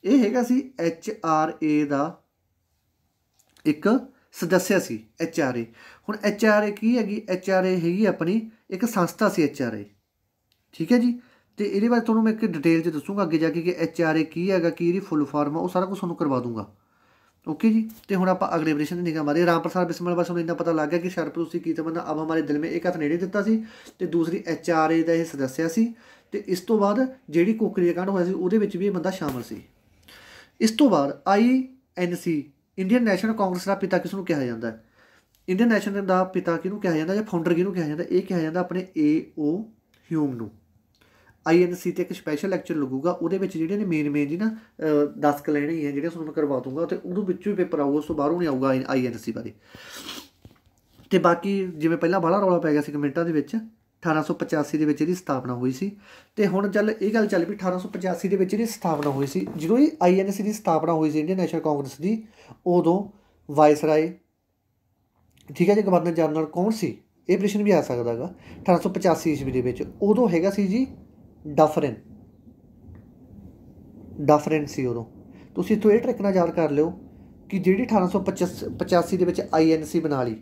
ਇਹ ਹੈਗਾ ਸੀ ਐਚ ਆਰ ਏ ਦਾ ਇੱਕ ਸਦੱਸਯ ਸੀ ਐਚ ਆਰ ਏ ਹੁਣ ਐਚ ਆਰ ਏ ਕੀ ਹੈਗੀ ਐਚ ਆਰ ਏ ਹੈਗੀ ਆਪਣੀ ਇੱਕ ਸੰਸਥਾ ਸੀ ਐਚ ਆਰ ਏ ਠੀਕ ਹੈ ਜੀ ਤੇ ਇਹਦੇ ਬਾਰੇ ਤੁਹਾਨੂੰ ਮੈਂ ਇੱਕ ਡਿਟੇਲ 'ਚ ਦੱਸੂਗਾ ਅੱਗੇ ਜਾ ਕੇ ਕਿ ਐਚ ਆਰ ਏ ਕੀ ਹੈਗਾ ਕੀ ਇਹਦੀ ਫੁੱਲ ਫਾਰਮ ਆ ਉਹ ਸਾਰਾ ਕੁਝ ਤੁਹਾਨੂੰ ਕਰਵਾ ਦੂੰਗਾ ਓਕੇ ਜੀ ਤੇ ਹੁਣ ਆਪਾਂ ਅਗਲੇ ਪ੍ਰਸ਼ਨ ਦੀ ਨਿਗਾਹ ਮਾਰੀ ਰਾਮਪ੍ਰਸਾਦ ਬਿਸਮਲ ਬਸ ਨੂੰ ਇਹਨਾਂ ਪਤਾ ਲੱਗ ਗਿਆ ਕਿ ਸ਼ਰਪਤ ਉਸੇ ਕੀ ਤਮੰਨਾ ਅਬ ਹਮਾਰੇ ਦਿਲ ਮੇ ਇੱਕ ਹੱਥ ਨੇੜੇ ਦਿੱਤਾ ਸੀ ਤੇ ਦੂਸਰੀ ਐਚ ਆਰ ਏ ਦਾ ਇਹ ਸਦੱਸਿਆ ਸੀ ਤੇ ਇਸ ਤੋਂ ਬਾਅਦ ਜਿਹੜੀ ਕੋਕਰੀ ਕਾਂਡ ਹੋਇਆ ਸੀ ਉਹਦੇ ਵਿੱਚ ਵੀ ਇਹ ਬੰਦਾ ਸ਼ਾਮਲ ਸੀ ਇਸ ਤੋਂ ਬਾਅਦ I N C Indian National Congress ਦਾ ਪਿਤਾ ਕਿਸ ਨੂੰ ਕਿਹਾ ਜਾਂਦਾ ਹੈ ਇੰਡੀਅਨ ਨੈਸ਼ਨਲ ਦਾ ਪਿਤਾ ਕਿਹਨੂੰ ਕਿਹਾ ਜਾਂਦਾ ਜਾਂ ਫਾਊਂਡਰ ਕਿਹਨੂੰ ਕਿਹਾ ਜਾਂਦਾ ਇਹ ਕਿਹਾ ਜਾਂਦਾ ਆਪਣੇ ਏ ਓ ਹਿਊਮ ਨੂੰ ਆਈਐਨਸੀ ਤੇ ਇੱਕ ਸਪੈਸ਼ਲ ਲੈਕਚਰ ਲੱਗੂਗਾ ਉਹਦੇ ਵਿੱਚ ਜਿਹੜੇ ਨੇ ਮੇਨ ਮੇਨ ਜੀ ਨਾ 10 ਕ ਲੈਣੇ ਹੀ ਆ ਜਿਹੜੇ ਤੁਹਾਨੂੰ ਮੈਂ ਕਰਵਾ ਦੂੰਗਾ ਤੇ ਉਹਦੇ ਵਿੱਚੋਂ ਹੀ ਪੇਪਰ ਆਊਗਾ ਉਸ ਤੋਂ ਬਾਹਰੋਂ ਨਹੀਂ ਆਊਗਾ ਆਈਐਨਸੀ ਬਾਰੇ ਤੇ ਬਾਕੀ ਜਿਵੇਂ ਪਹਿਲਾਂ ਬੜਾ ਰੌਲਾ ਪੈ ਗਿਆ ਸੀ ਕਮੈਂਟਾਂ ਦੇ ਵਿੱਚ 1885 ਦੇ ਵਿੱਚ ਇਹਦੀ ਸਥਾਪਨਾ ਹੋਈ ਸੀ ਤੇ ਹੁਣ ਚੱਲ ਇਹ ਗੱਲ ਚੱਲ ਵੀ 1885 ਦੇ ਵਿੱਚ ਇਹਦੀ ਸਥਾਪਨਾ ਹੋਈ ਸੀ ਜਦੋਂ ਇਹ ਆਈਐਨਸੀ ਦੀ ਸਥਾਪਨਾ ਹੋਈ ਸੀ ਇੰਡੀਅਨ ਨੈਸ਼ਨਲ ਕਾਂਗਰਸ ਦੀ ਉਦੋਂ ਵਾਇਸਰਾਏ ਠੀਕ ਹੈ ਜੀ ਗਵਰਨਰ ਜਨਰਲ ਕੌਣ ਸੀ ਇਹ ਪ੍ਰਸ਼ਨ ਵੀ ਆ ਸਕਦਾਗਾ 1885 ਈਸਵੀ ਦੇ ਵਿੱਚ ਉਦੋਂ ਹੈਗਾ ਸੀ ਜੀ ਡਫਰਨ ਡਫਰਨ ਸੀ ਉਦੋਂ ਤੁਸੀਂ ਇਥੋਂ ਇਹ ਟ੍ਰਿਕ ਨਾਲ ਯਾਦ ਕਰ ਲਿਓ ਕਿ ਜਿਹੜੀ 1885 ਦੇ ਵਿੱਚ ਆਈਐਨਸੀ ਬਣਾ ਲਈ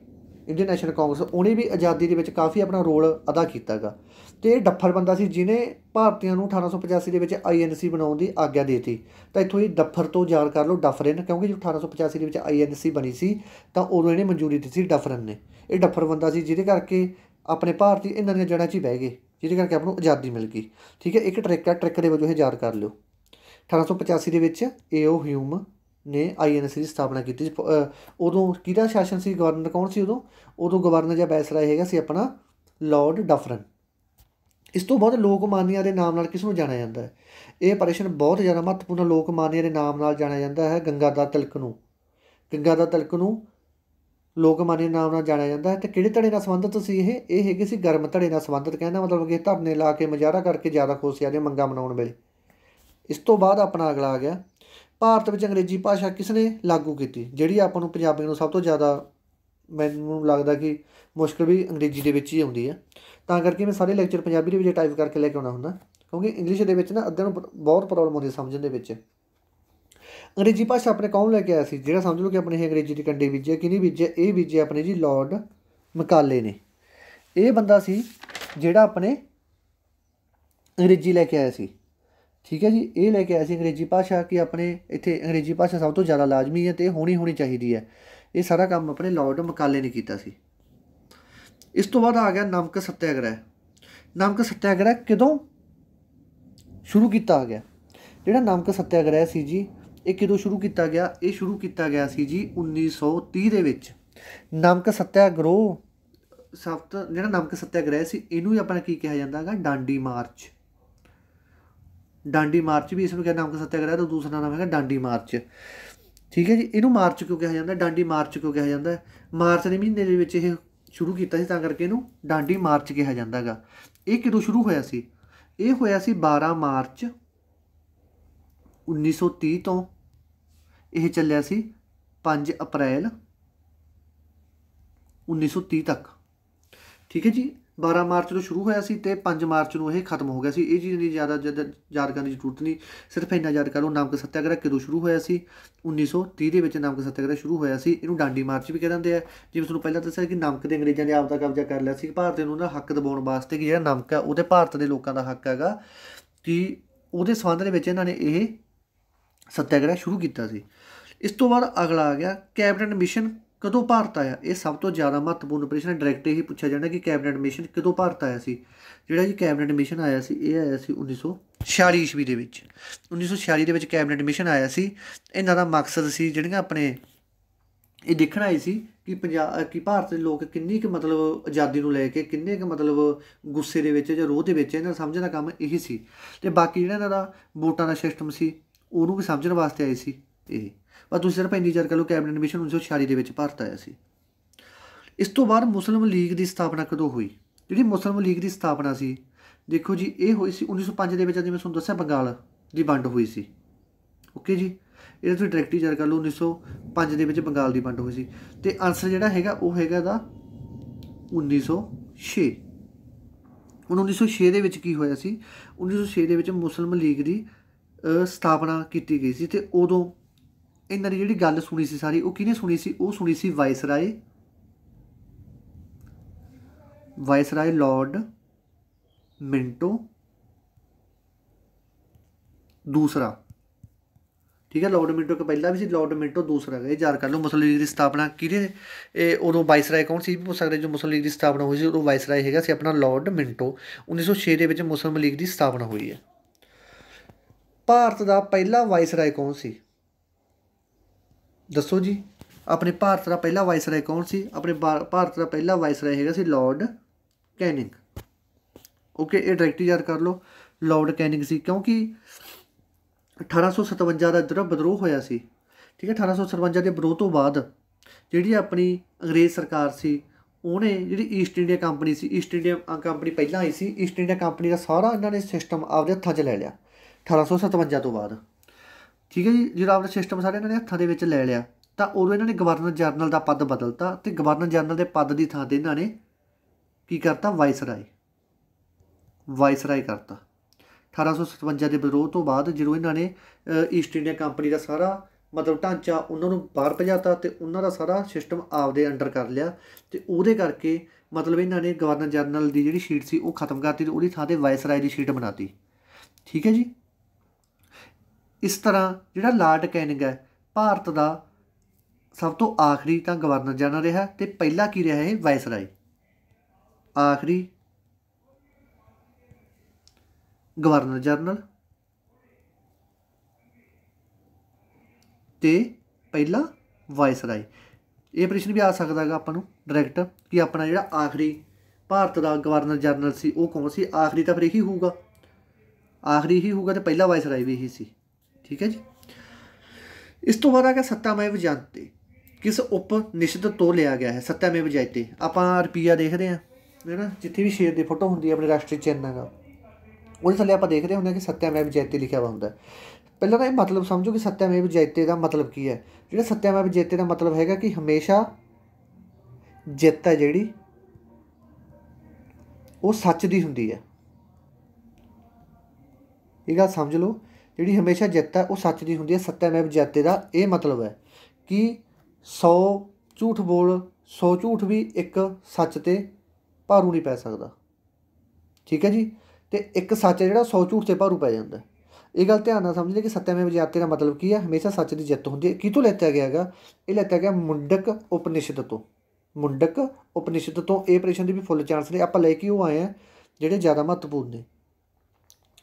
ਇੰਡੀਅਨ ਨੈਸ਼ਨਲ ਕਾਂਗਰਸ ਉਹਨੇ ਵੀ ਆਜ਼ਾਦੀ ਦੇ ਵਿੱਚ ਕਾਫੀ ਆਪਣਾ ਰੋਲ ਅਦਾ ਕੀਤਾਗਾ ਤੇ ਇਹ ਡੱਫਰ ਬੰਦਾ ਸੀ ਜਿਨੇ ਭਾਰਤੀਆਂ ਨੂੰ 1885 ਦੇ ਵਿੱਚ ਆਈਐਨਸੀ ਬਣਾਉਣ ਦੀ ਆਗਿਆ ਦਿੱਤੀ ਤਾਂ ਇਥੋਂ ਇਹ ਡੱਫਰ ਤੋਂ ਯਾਦ ਕਰ ਲਓ ਡਫਰਨ ਕਿਉਂਕਿ ਜੋ 1885 ਦੇ ਵਿੱਚ ਆਈਐਨਸੀ ਬਣੀ ਸੀ ਤਾਂ ਉਦੋਂ ਇਹਨੇ ਮਨਜ਼ੂਰੀ ਦਿੱਤੀ ਸੀ ਡਫਰਨ ਨੇ ਇਹ ਡੱਫਰ ਬੰਦਾ ਸੀ ਜਿਹਦੇ ਕਰਕੇ ਆਪਣੇ ਭਾਰਤੀ ਇਹਨਾਂ ਦੀਆਂ ਜੜਾਂ 'ਚ ਹੀ ਬਹਿ ਗਏ ਜਿਹਦੇ ਕਰਕੇ ਆਪਾਂ ਨੂੰ ਆਜ਼ਾਦੀ ਮਿਲ ਗਈ ਠੀਕ ਹੈ ਇੱਕ ਟ੍ਰਿਕ ਹੈ ਟ੍ਰਿਕ ਦੇ ਵਜੋਂ ਇਹ ਯਾਦ ਕਰ ਲਿਓ 1885 ਦੇ ਵਿੱਚ ਏਓ ਹਿਊਮ ਨੇ ਆਈਐਨਸੀ ਦੀ ਸਥਾਪਨਾ ਕੀਤੀ ਉਦੋਂ ਕਿਹਦਾ ਸ਼ਾਸਨ ਸੀ ਗਵਰਨਰ ਕੌਣ ਸੀ ਉਦੋਂ ਉਦੋਂ ਗਵਰਨਰ ਜਾਂ ਬੈਸਰਾ ਹੈਗਾ ਸੀ ਆਪਣਾ ਲਾਰਡ ਡਫਰਨ ਇਸ ਤੋਂ ਬਾਅਦ ਲੋਕਮਾਨਿਆ ਦੇ ਨਾਮ ਨਾਲ ਕਿਸ ਨੂੰ ਜਾਣਿਆ ਜਾਂਦਾ ਹੈ ਇਹ ਆਪਰੇਸ਼ਨ ਬਹੁਤ ਜ਼ਿਆਦਾ ਮਹੱਤਵਪੂਰਨ ਲੋਕਮਾਨਿਆ ਦੇ ਨਾਮ ਨਾਲ ਜਾਣਿਆ ਜਾਂਦਾ ਹੈ ਦਾ ਤਿਲਕ ਨੂੰ ਦਾ ਤਿਲਕ ਨੂੰ ਲੋਕਮਾਨਿਆ ਨਾਮ ਨਾਲ ਜਾਣਿਆ ਜਾਂਦਾ ਹੈ ਤੇ ਕਿਹੜੇ ਧੜੇ ਨਾਲ ਸੰਬੰਧਿਤ ਸੀ ਇਹ ਇਹ ਹੈਗੇ ਸੀ ਗਰਮ ਧੜੇ ਨਾਲ ਸੰਬੰਧਿਤ ਕਹਿੰਦਾ ਮਤਲਬ ਕਿ ਧਰਨੇ ਲਾ ਕੇ ਮਜ਼ਾਰਾ ਕਰਕੇ ਜ਼ਿਆਦਾ ਖੋਸਿਆ ਦੇ ਮੰਗਾ ਮਨਾਉਣ ਵੇਲੇ ਇਸ ਤੋਂ ਬਾਅਦ ਆਪਣਾ ਅਗਲਾ ਆ ਗਿਆ ਭਾਰਤ ਵਿੱਚ ਅੰਗਰੇਜ਼ੀ ਭਾਸ਼ਾ ਕਿਸਨੇ ਲਾਗੂ ਕੀਤੀ ਜਿਹੜੀ ਆਪਾਂ ਨੂੰ ਪੰਜਾਬੀ ਨੂੰ ਸਭ ਤੋਂ ਜ਼ਿਆਦਾ ਮੈਨੂੰ ਲੱਗਦਾ ਕਿ ਮੁਸ਼ਕਲ ਵੀ ਅੰਗਰੇਜ਼ੀ ਦੇ ਵਿੱਚ ਹੀ ਆਉਂਦੀ ਹੈ ਤਾਂ ਕਰਕੇ ਮੈਂ ਸਾਰੇ ਲੈਕਚਰ ਪੰਜਾਬੀ ਦੇ ਵਿੱਚ ਟਾਈਪ ਕਰਕੇ ਲੈ ਕੇ ਆਉਣਾ ਹੁੰਦਾ ਕਿਉਂਕਿ ਇੰਗਲਿਸ਼ ਦੇ ਵਿੱਚ ਨਾ ਅੱਧਿਆਂ ਨੂੰ ਬਹੁਤ ਪ੍ਰੋਬਲਮ ਆਉਂਦੀ ਸਮਝਣ ਦੇ ਵਿੱਚ ਅੰਗਰੇਜ਼ੀ ਭਾਸ਼ਾ ਆਪਣੇ ਕੌਮ ਲੈ ਕੇ ਆਇਆ ਸੀ ਜਿਹੜਾ ਸਮਝ ਲਓ ਕਿ ਆਪਣੇ ਇਹ ਅੰਗਰੇਜ਼ੀ ਦੀ ਕੰਡੀ ਵਿੱਚ ਕਿਹਨੇ ਵਿੱਚ ਇਹ ਵਿੱਚ ਆਪਣੇ ਜੀ ਲਾਰਡ ਮਕਾਲੇ ਨੇ ਇਹ ਬੰਦਾ ਸੀ ਜਿਹੜਾ ਆਪਣੇ ਅੰਗਰੇਜ਼ੀ ਲੈ ਕੇ ਆਇਆ ਸੀ ਠੀਕ ਹੈ ਜੀ ਇਹ ਲੈ ਕੇ ਆਇਆ ਸੀ ਅੰਗਰੇਜ਼ੀ ਭਾਸ਼ਾ ਕਿ ਆਪਣੇ ਇੱਥੇ ਅੰਗਰੇਜ਼ੀ ਭਾਸ਼ਾ ਸਭ ਤੋਂ ਜ਼ਿਆਦਾ ਲਾਜ਼ਮੀ ਹੈ ਤੇ ਹੋਣੀ ਹੋਣੀ ਚਾਹੀਦੀ ਹੈ ਇਹ ਸਾਰਾ ਕੰਮ ਆਪਣੇ ਲਾਰਡ ਮਕਾਲੇ ਨੇ ਕੀਤਾ ਸੀ ਇਸ ਤੋਂ ਬਾਅਦ ਆ ਗਿਆ ਨਮਕ ਸੱਤਿਆਗ੍ਰਹਿ ਨਮਕ ਸੱਤਿਆਗ੍ਰਹਿ ਕਦੋਂ ਸ਼ੁਰੂ ਕੀਤਾ ਗਿਆ ਜਿਹੜਾ ਨਮਕ ਸੱਤਿਆਗ੍ਰਹਿ ਸੀ ਜੀ ਇਹ ਕਿਦੋਂ ਸ਼ੁਰੂ ਕੀਤਾ ਗਿਆ ਇਹ ਸ਼ੁਰੂ ਕੀਤਾ ਗਿਆ ਸੀ ਜੀ 1930 ਦੇ ਵਿੱਚ ਨਮਕ ਸਤਿਆਗ੍ਰਹਿ ਸਫਤ ਜਿਹੜਾ ਨਮਕ ਸਤਿਆਗ੍ਰਹਿ ਸੀ ਇਹਨੂੰ ਹੀ ਆਪਾਂ ਕੀ ਕਿਹਾ ਜਾਂਦਾ ਹੈਗਾ ਡਾਂਡੀ ਮਾਰਚ ਡਾਂਡੀ ਮਾਰਚ ਵੀ ਇਸ ਨੂੰ ਕਿਹਾ ਨਮਕ ਸਤਿਆਗ੍ਰਹਿ ਦਾ ਦੂਸਰਾ ਨਾਮ ਹੈਗਾ ਡਾਂਡੀ ਮਾਰਚ ਠੀਕ ਹੈ ਜੀ ਇਹਨੂੰ ਮਾਰਚ ਕਿਉਂ ਕਿਹਾ ਜਾਂਦਾ ਡਾਂਡੀ ਮਾਰਚ ਕਿਉਂ ਕਿਹਾ ਜਾਂਦਾ ਮਾਰਚ ਦੇ ਮਹੀਨੇ ਦੇ ਵਿੱਚ ਇਹ ਸ਼ੁਰੂ ਕੀਤਾ ਸੀ ਤਾਂ ਕਰਕੇ ਇਹਨੂੰ ਡਾਂਡੀ ਮਾਰਚ ਕਿਹਾ ਜਾਂਦਾ ਹੈਗਾ ਇਹ ਕਿਦੋਂ ਸ਼ੁਰੂ ਹੋਇਆ ਸੀ ਇਹ ਹੋਇਆ ਸੀ 12 ਮਾਰਚ 1930 ਤੋਂ ਇਹ ਚੱਲਿਆ ਸੀ 5 ਅਪ੍ਰੈਲ 1930 ਤੱਕ ਠੀਕ ਹੈ ਜੀ 12 ਮਾਰਚ ਤੋਂ ਸ਼ੁਰੂ ਹੋਇਆ ਸੀ ਤੇ 5 ਮਾਰਚ ਨੂੰ ਇਹ ਖਤਮ ਹੋ ਗਿਆ ਸੀ ਇਹ ਚੀਜ਼ ਨਹੀਂ ਜ਼ਿਆਦਾ ਯਾਦ ਕਰਨ ਦੀ ਜ਼ਰੂਰਤ ਨਹੀਂ ਸਿਰਫ ਇੰਨਾ ਯਾਦ ਕਰੋ ਨਮਕ ਨਾਮਕ ਸੱਤਿਆਗ੍ਰਹਿ ਕਿਦੋਂ ਸ਼ੁਰੂ ਹੋਇਆ ਸੀ 1930 ਦੇ ਵਿੱਚ ਨਾਮਕ ਸੱਤਿਆਗ੍ਰਹਿ ਸ਼ੁਰੂ ਹੋਇਆ ਸੀ ਇਹਨੂੰ ਡਾਂਡੀ ਮਾਰਚ ਵੀ ਕਹਿੰਦੇ ਆ ਜਿਵੇਂ ਤੁਹਾਨੂੰ ਪਹਿਲਾਂ ਦੱਸਿਆ ਕਿ ਨਾਮਕ ਦੇ ਅੰਗਰੇਜ਼ਾਂ ਨੇ ਆਪ ਦਾ ਕਬਜ਼ਾ ਕਰ ਲਿਆ ਸੀ ਭਾਰਤ ਨੂੰ ਉਹਨਾਂ ਹੱਕ ਦਿਵਾਉਣ ਵਾਸਤੇ ਕਿ ਜਿਹੜਾ ਨਾਮਕ ਹੈ ਉਹਦੇ ਭਾਰਤ ਦੇ ਲੋਕਾਂ ਦਾ ਹੱਕ ਹੈਗਾ ਕਿ ਉਹਦੇ ਸਬੰਧ ਦੇ ਵਿੱਚ ਇਹਨਾਂ ਨੇ ਇਹ ਸਤਿਆਗ੍ਰਹਿ ਸ਼ੁਰੂ ਕੀਤਾ ਸੀ ਇਸ ਤੋਂ ਬਾਅਦ ਅਗਲਾ ਆ ਗਿਆ ਕੈਬਨਿਟ ਮਿਸ਼ਨ ਕਦੋਂ ਭਾਰਤ ਆਇਆ ਇਹ ਸਭ ਤੋਂ ਜ਼ਿਆਦਾ ਮਹੱਤਵਪੂਰਨ ਪ੍ਰਸ਼ਨ ਹੈ ਡਾਇਰੈਕਟ ਹੀ ਪੁੱਛਿਆ ਜਾਂਦਾ ਕਿ ਕੈਬਨਿਟ ਮਿਸ਼ਨ ਕਦੋਂ ਭਾਰਤ ਆਇਆ ਸੀ ਜਿਹੜਾ ਜੀ ਕੈਬਨਿਟ ਮਿਸ਼ਨ ਆਇਆ ਸੀ ਇਹ ਆਇਆ ਸੀ 1946 ਈਸਵੀ ਦੇ ਵਿੱਚ 1946 ਦੇ ਵਿੱਚ ਕੈਬਨਿਟ ਮਿਸ਼ਨ ਆਇਆ ਸੀ ਇਹਨਾਂ ਦਾ ਮਕਸਦ ਸੀ ਜਿਹੜੀਆਂ ਆਪਣੇ ਇਹ ਦੇਖਣਾ ਆਈ ਸੀ ਕਿ ਪੰਜਾਬ ਕੀ ਭਾਰਤ ਦੇ ਲੋਕ ਕਿੰਨੀ ਕੁ ਮਤਲਬ ਆਜ਼ਾਦੀ ਨੂੰ ਲੈ ਕੇ ਕਿੰਨੇ ਕੁ ਮਤਲਬ ਗੁੱਸੇ ਦੇ ਵਿੱਚ ਜਾਂ ਰੋਹ ਦੇ ਵਿੱਚ ਇਹਨਾਂ ਸਮਝਣ ਦਾ ਕੰਮ ਇਹੀ ਸੀ ਤੇ ਬਾਕੀ ਜਿਹੜਾ ਇਹਨਾਂ ਦਾ ਵੋਟਾਂ ਦਾ ਸਿਸਟਮ ਸੀ ਉਹਨੂੰ ਵੀ ਸਮਝਣ ਵਾਸਤੇ ਆਏ ਸੀ ਇਹ ਪਰ ਤੁਸੀਂ ਸਿਰਫ ਇੰਨੀ ਚਰਕਾ ਲੋ ਕੈਬਨਿਟ ਮਿਸ਼ਨ 1946 ਦੇ ਵਿੱਚ ਭਾਰਤ ਆਇਆ ਸੀ ਇਸ ਤੋਂ ਬਾਅਦ ਮੁਸਲਮ ਲੀਗ ਦੀ ਸਥਾਪਨਾ ਕਦੋਂ ਹੋਈ ਜਿਹੜੀ ਮੁਸਲਮ ਲੀਗ ਦੀ ਸਥਾਪਨਾ ਸੀ ਦੇਖੋ ਜੀ ਇਹ ਹੋਈ ਸੀ 1905 ਦੇ ਵਿੱਚ ਜਿਵੇਂ ਤੁਹਾਨੂੰ ਦੱਸਿਆ ਬੰਗਾਲ ਦੀ ਵੰਡ ਹੋਈ ਸੀ ਓਕੇ ਜੀ ਇਹ ਤੁਸੀਂ ਡਾਇਰੈਕਟਲੀ ਚਰਕਾ ਯਾਦ ਲਓ 1905 ਦੇ ਵਿੱਚ ਬੰਗਾਲ ਦੀ ਵੰਡ ਹੋਈ ਸੀ ਤੇ ਆਨਸਰ ਜਿਹੜਾ ਹੈਗਾ ਉਹ ਹੈਗਾ ਦਾ 1906 1906 ਦੇ ਵਿੱਚ ਕੀ ਹੋਇਆ ਸੀ 1906 ਦੇ ਵਿੱਚ ਮੁਸਲਮ ਲੀਗ ਦੀ ਸਥਾਪਨਾ ਕੀਤੀ ਗਈ ਸੀ ਤੇ ਉਦੋਂ ਇਹਨਾਂ ਦੀ ਜਿਹੜੀ ਗੱਲ ਸੁਣੀ ਸੀ ਸਾਰੀ ਉਹ ਕਿਹਨੇ ਸੁਣੀ ਸੀ ਉਹ ਸੁਣੀ ਸੀ ਵਾਇਸਰਾਏ ਵਾਇਸਰਾਏ ਲਾਰਡ ਮਿੰਟੋ ਦੂਸਰਾ ਠੀਕ ਹੈ ਲਾਰਡ ਮਿੰਟੋ ਕੋ ਪਹਿਲਾ ਵੀ ਸੀ ਲਾਰਡ ਮਿੰਟੋ ਦੂਸਰਾ ਹੈ ਯਾਦ ਕਰ ਲਓ ਮੁਸਲਿਮ ਲੀਗ ਦੀ ਸਥਾਪਨਾ ਕਿਹਦੇ ਇਹ ਉਦੋਂ ਵਾਇਸਰਾਏ ਕੌਣ ਸੀ ਵੀ ਪੁੱਛ ਸਕਦੇ ਜੋ ਮੁਸਲਿਮ ਲੀਗ ਦੀ ਸਥਾਪਨਾ ਹੋਈ ਸੀ ਉਹ ਵਾਇਸਰਾਏ ਹੈਗਾ ਸੀ ਆਪਣਾ ਲਾਰਡ ਮਿੰਟੋ 1906 ਦੇ ਵਿੱਚ ਮੁਸਲਮ ਲੀਗ ਦੀ ਸਥਾਪਨਾ ਹੋਈ ਹੈ ਭਾਰਤ ਦਾ ਪਹਿਲਾ ਵਾਇਸਰਾਏ ਕੌਣ ਸੀ ਦੱਸੋ ਜੀ ਆਪਣੇ ਭਾਰਤ ਦਾ ਪਹਿਲਾ ਵਾਇਸਰਾਏ ਕੌਣ ਸੀ ਆਪਣੇ ਭਾਰਤ ਦਾ ਪਹਿਲਾ ਵਾਇਸਰਾਏ ਹੈਗਾ ਸੀ ਲਾਰਡ ਕੈਨਿੰਗ ਓਕੇ ਇਹ ਡਾਇਰੈਕਟ ਯਾਦ ਕਰ ਲਓ ਲਾਰਡ ਕੈਨਿੰਗ ਸੀ ਕਿਉਂਕਿ 1857 ਦਾ ਜਦੋਂ ਵਿਦਰੋਹ ਹੋਇਆ ਸੀ ਠੀਕ ਹੈ 1857 ਦੇ ਵਿਦਰੋਹ ਤੋਂ ਬਾਅਦ ਜਿਹੜੀ ਆਪਣੀ ਅੰਗਰੇਜ਼ ਸਰਕਾਰ ਸੀ ਉਹਨੇ ਜਿਹੜੀ ਈਸਟ ਇੰਡੀਆ ਕੰਪਨੀ ਸੀ ਈਸਟ ਇੰਡੀਆ ਕੰਪਨੀ ਪਹਿਲਾਂ ਆਈ ਸੀ ਈਸਟ ਇੰਡੀਆ ਕੰਪਨੀ ਦਾ ਸਾਰਾ ਇਹਨਾਂ ਨੇ ਸਿਸਟਮ ਆਪਦੇ ਹੱਥਾਂ 'ਚ ਲੈ ਲਿਆ 1857 ਤੋਂ ਬਾਅਦ ਠੀਕ ਹੈ ਜੀ ਜਦੋਂ ਆਪਣਾ ਸਿਸਟਮ ਸਾਰੇ ਇਹਨਾਂ ਨੇ ਹੱਥਾਂ ਦੇ ਵਿੱਚ ਲੈ ਲਿਆ ਤਾਂ ਉਦੋਂ ਇਹਨਾਂ ਨੇ ਗਵਰਨਰ ਜਨਰਲ ਦਾ ਪਦ ਬਦਲਤਾ ਤੇ ਗਵਰਨਰ ਜਨਰਲ ਦੇ ਪਦ ਦੀ ਥਾਂ ਤੇ ਇਹਨਾਂ ਨੇ ਕੀ ਕਰਤਾ ਵਾਇਸਰਾਏ ਵਾਇਸਰਾਏ ਕਰਤਾ 1857 ਦੇ ਵਿਦਰੋਹ ਤੋਂ ਬਾਅਦ ਜਦੋਂ ਇਹਨਾਂ ਨੇ ਈਸਟ ਇੰਡੀਆ ਕੰਪਨੀ ਦਾ ਸਾਰਾ ਮਤਲਬ ਢਾਂਚਾ ਉਹਨਾਂ ਨੂੰ ਬਾਹਰ ਭਜਾਤਾ ਤੇ ਉਹਨਾਂ ਦਾ ਸਾਰਾ ਸਿਸਟਮ ਆਪਦੇ ਅੰਡਰ ਕਰ ਲਿਆ ਤੇ ਉਹਦੇ ਕਰਕੇ ਮਤਲਬ ਇਹਨਾਂ ਨੇ ਗਵਰਨਰ ਜਨਰਲ ਦੀ ਜਿਹੜੀ ਸ਼ੀਟ ਸੀ ਉਹ ਖਤਮ ਕਰਤੀ ਤੇ ਉਹਦੀ ਥਾਂ ਤੇ ਵਾਇਸਰਾਏ ਦੀ ਸ਼ੀਟ ਬਣਾਤੀ ਠੀਕ ਹੈ ਜੀ ਇਸ ਤਰ੍ਹਾਂ ਜਿਹੜਾ ਲਾਰਡ ਕੈਨਿੰਗ ਹੈ ਭਾਰਤ ਦਾ ਸਭ ਤੋਂ ਆਖਰੀ ਤਾਂ ਗਵਰਨਰ ਜਨਰਲ ਰਿਹਾ ਤੇ ਪਹਿਲਾ ਕੀ ਰਿਹਾ ਇਹ ਵਾਇਸਰਾਏ ਆਖਰੀ ਗਵਰਨਰ ਜਨਰਲ ਤੇ ਪਹਿਲਾ ਵਾਇਸਰਾਏ ਇਹ ਪ੍ਰਸ਼ਨ ਵੀ ਆ ਸਕਦਾ ਹੈਗਾ ਆਪਾਂ ਨੂੰ ਡਾਇਰੈਕਟ ਕਿ ਆਪਣਾ ਜਿਹੜਾ ਆਖਰੀ ਭਾਰਤ ਦਾ ਗਵਰਨਰ ਜਨਰਲ ਸੀ ਉਹ ਕੌਣ ਸੀ ਆਖਰੀ ਤਾਂ ਫਿਰ ਇਹੀ ਹੋਊਗਾ ਆਖਰੀ ਹੀ ਹੋਊਗਾ ਤੇ ਪਹਿਲਾ ਵਾਇਸਰਾਏ ਵੀ ਇਹੀ ਸੀ ਠੀਕ ਹੈ ਜੀ ਇਸ ਤੋਂ ਬਾਅਦ ਆ ਗਿਆ ਸੱਤਾਮੇਵ ਜਯੰਤੇ ਕਿਸ ਉਪਨਿਸ਼ਦ ਤੋਂ ਲਿਆ ਗਿਆ ਹੈ ਸੱਤਾਮੇਵ ਜਯਤੇ ਆਪਾਂ ਰੁਪਿਆ ਦੇਖਦੇ ਆ ਹੈਨਾ ਜਿੱਥੇ ਵੀ ਸ਼ੇਰ ਦੀ ਫੋਟੋ ਹੁੰਦੀ ਹੈ ਆਪਣੇ ਰਾਸ਼ਟਰੀ ਚਿੰਨ੍ਹ ਦਾ ਉਹਦੇ ਥੱਲੇ ਆਪਾਂ ਦੇਖਦੇ ਹੁੰਦੇ ਆ ਕਿ ਸੱਤਾਮੇਵ ਜਯਤੇ ਲਿਖਿਆ ਹੋਇਆ ਹੁੰਦਾ ਪਹਿਲਾਂ ਤਾਂ ਇਹ ਮਤਲਬ ਸਮਝੋ ਕਿ ਸੱਤਾਮੇਵ ਜਯਤੇ ਦਾ ਮਤਲਬ ਕੀ ਹੈ ਜਿਹੜਾ ਸੱਤਾਮੇਵ ਜਯਤੇ ਦਾ ਮਤਲਬ ਹੈਗਾ ਕਿ ਹਮੇਸ਼ਾ ਜਿੱਤ ਹੈ ਜਿਹੜੀ ਉਹ ਸੱਚ ਦੀ ਹੁੰਦੀ ਹੈ ਇਹ ਗੱਲ ਸਮਝ ਲਓ ਜਿਹੜੀ ਹਮੇਸ਼ਾ ਜਿੱਤ ਹੈ ਉਹ ਸੱਚ ਦੀ ਹੁੰਦੀ ਹੈ ਸਤਿਆਮੈਵ ਜਯਤੇ ਦਾ ਇਹ ਮਤਲਬ ਹੈ ਕਿ 100 ਝੂਠ ਬੋਲ 100 ਝੂਠ ਵੀ ਇੱਕ ਸੱਚ ਤੇ ਭਾਰੂ ਨਹੀਂ ਪੈ ਸਕਦਾ ਠੀਕ ਹੈ ਜੀ ਤੇ ਇੱਕ ਸੱਚ ਜਿਹੜਾ 100 ਝੂਠ ਤੇ ਭਾਰੂ ਪੈ ਜਾਂਦਾ ਇਹ ਗੱਲ ਧਿਆਨ ਨਾਲ ਸਮਝ ਸਮਝਦੇ ਕਿ ਸਤਿਆਮੈਵ ਜਯਤੇ ਦਾ ਮਤਲਬ ਕੀ ਹੈ ਹਮੇਸ਼ਾ ਸੱਚ ਦੀ ਜਿੱਤ ਹੁੰਦੀ ਹੈ ਕਿਤੋਂ ਲੈਤਾ ਗਿਆ ਹੈਗਾ ਇਹ ਲੈਤਾ ਗਿਆ ਮੁੰਡਕ ਉਪਨਿਸ਼ਦ ਤੋਂ ਮੁੰਡਕ ਉਪਨਿਸ਼ਦ ਤੋਂ ਇਹ ਪ੍ਰਸ਼ਨ ਦੀ ਵੀ ਫੁੱਲ ਚਾਂਸ ਨੇ ਆਪਾਂ ਲੈ ਕੇ ਉਹ ਆਏ ਆ ਜਿਹੜੇ ਜ਼ਿਆਦਾ ਮਹੱਤਵਪੂਰਨ ਨੇ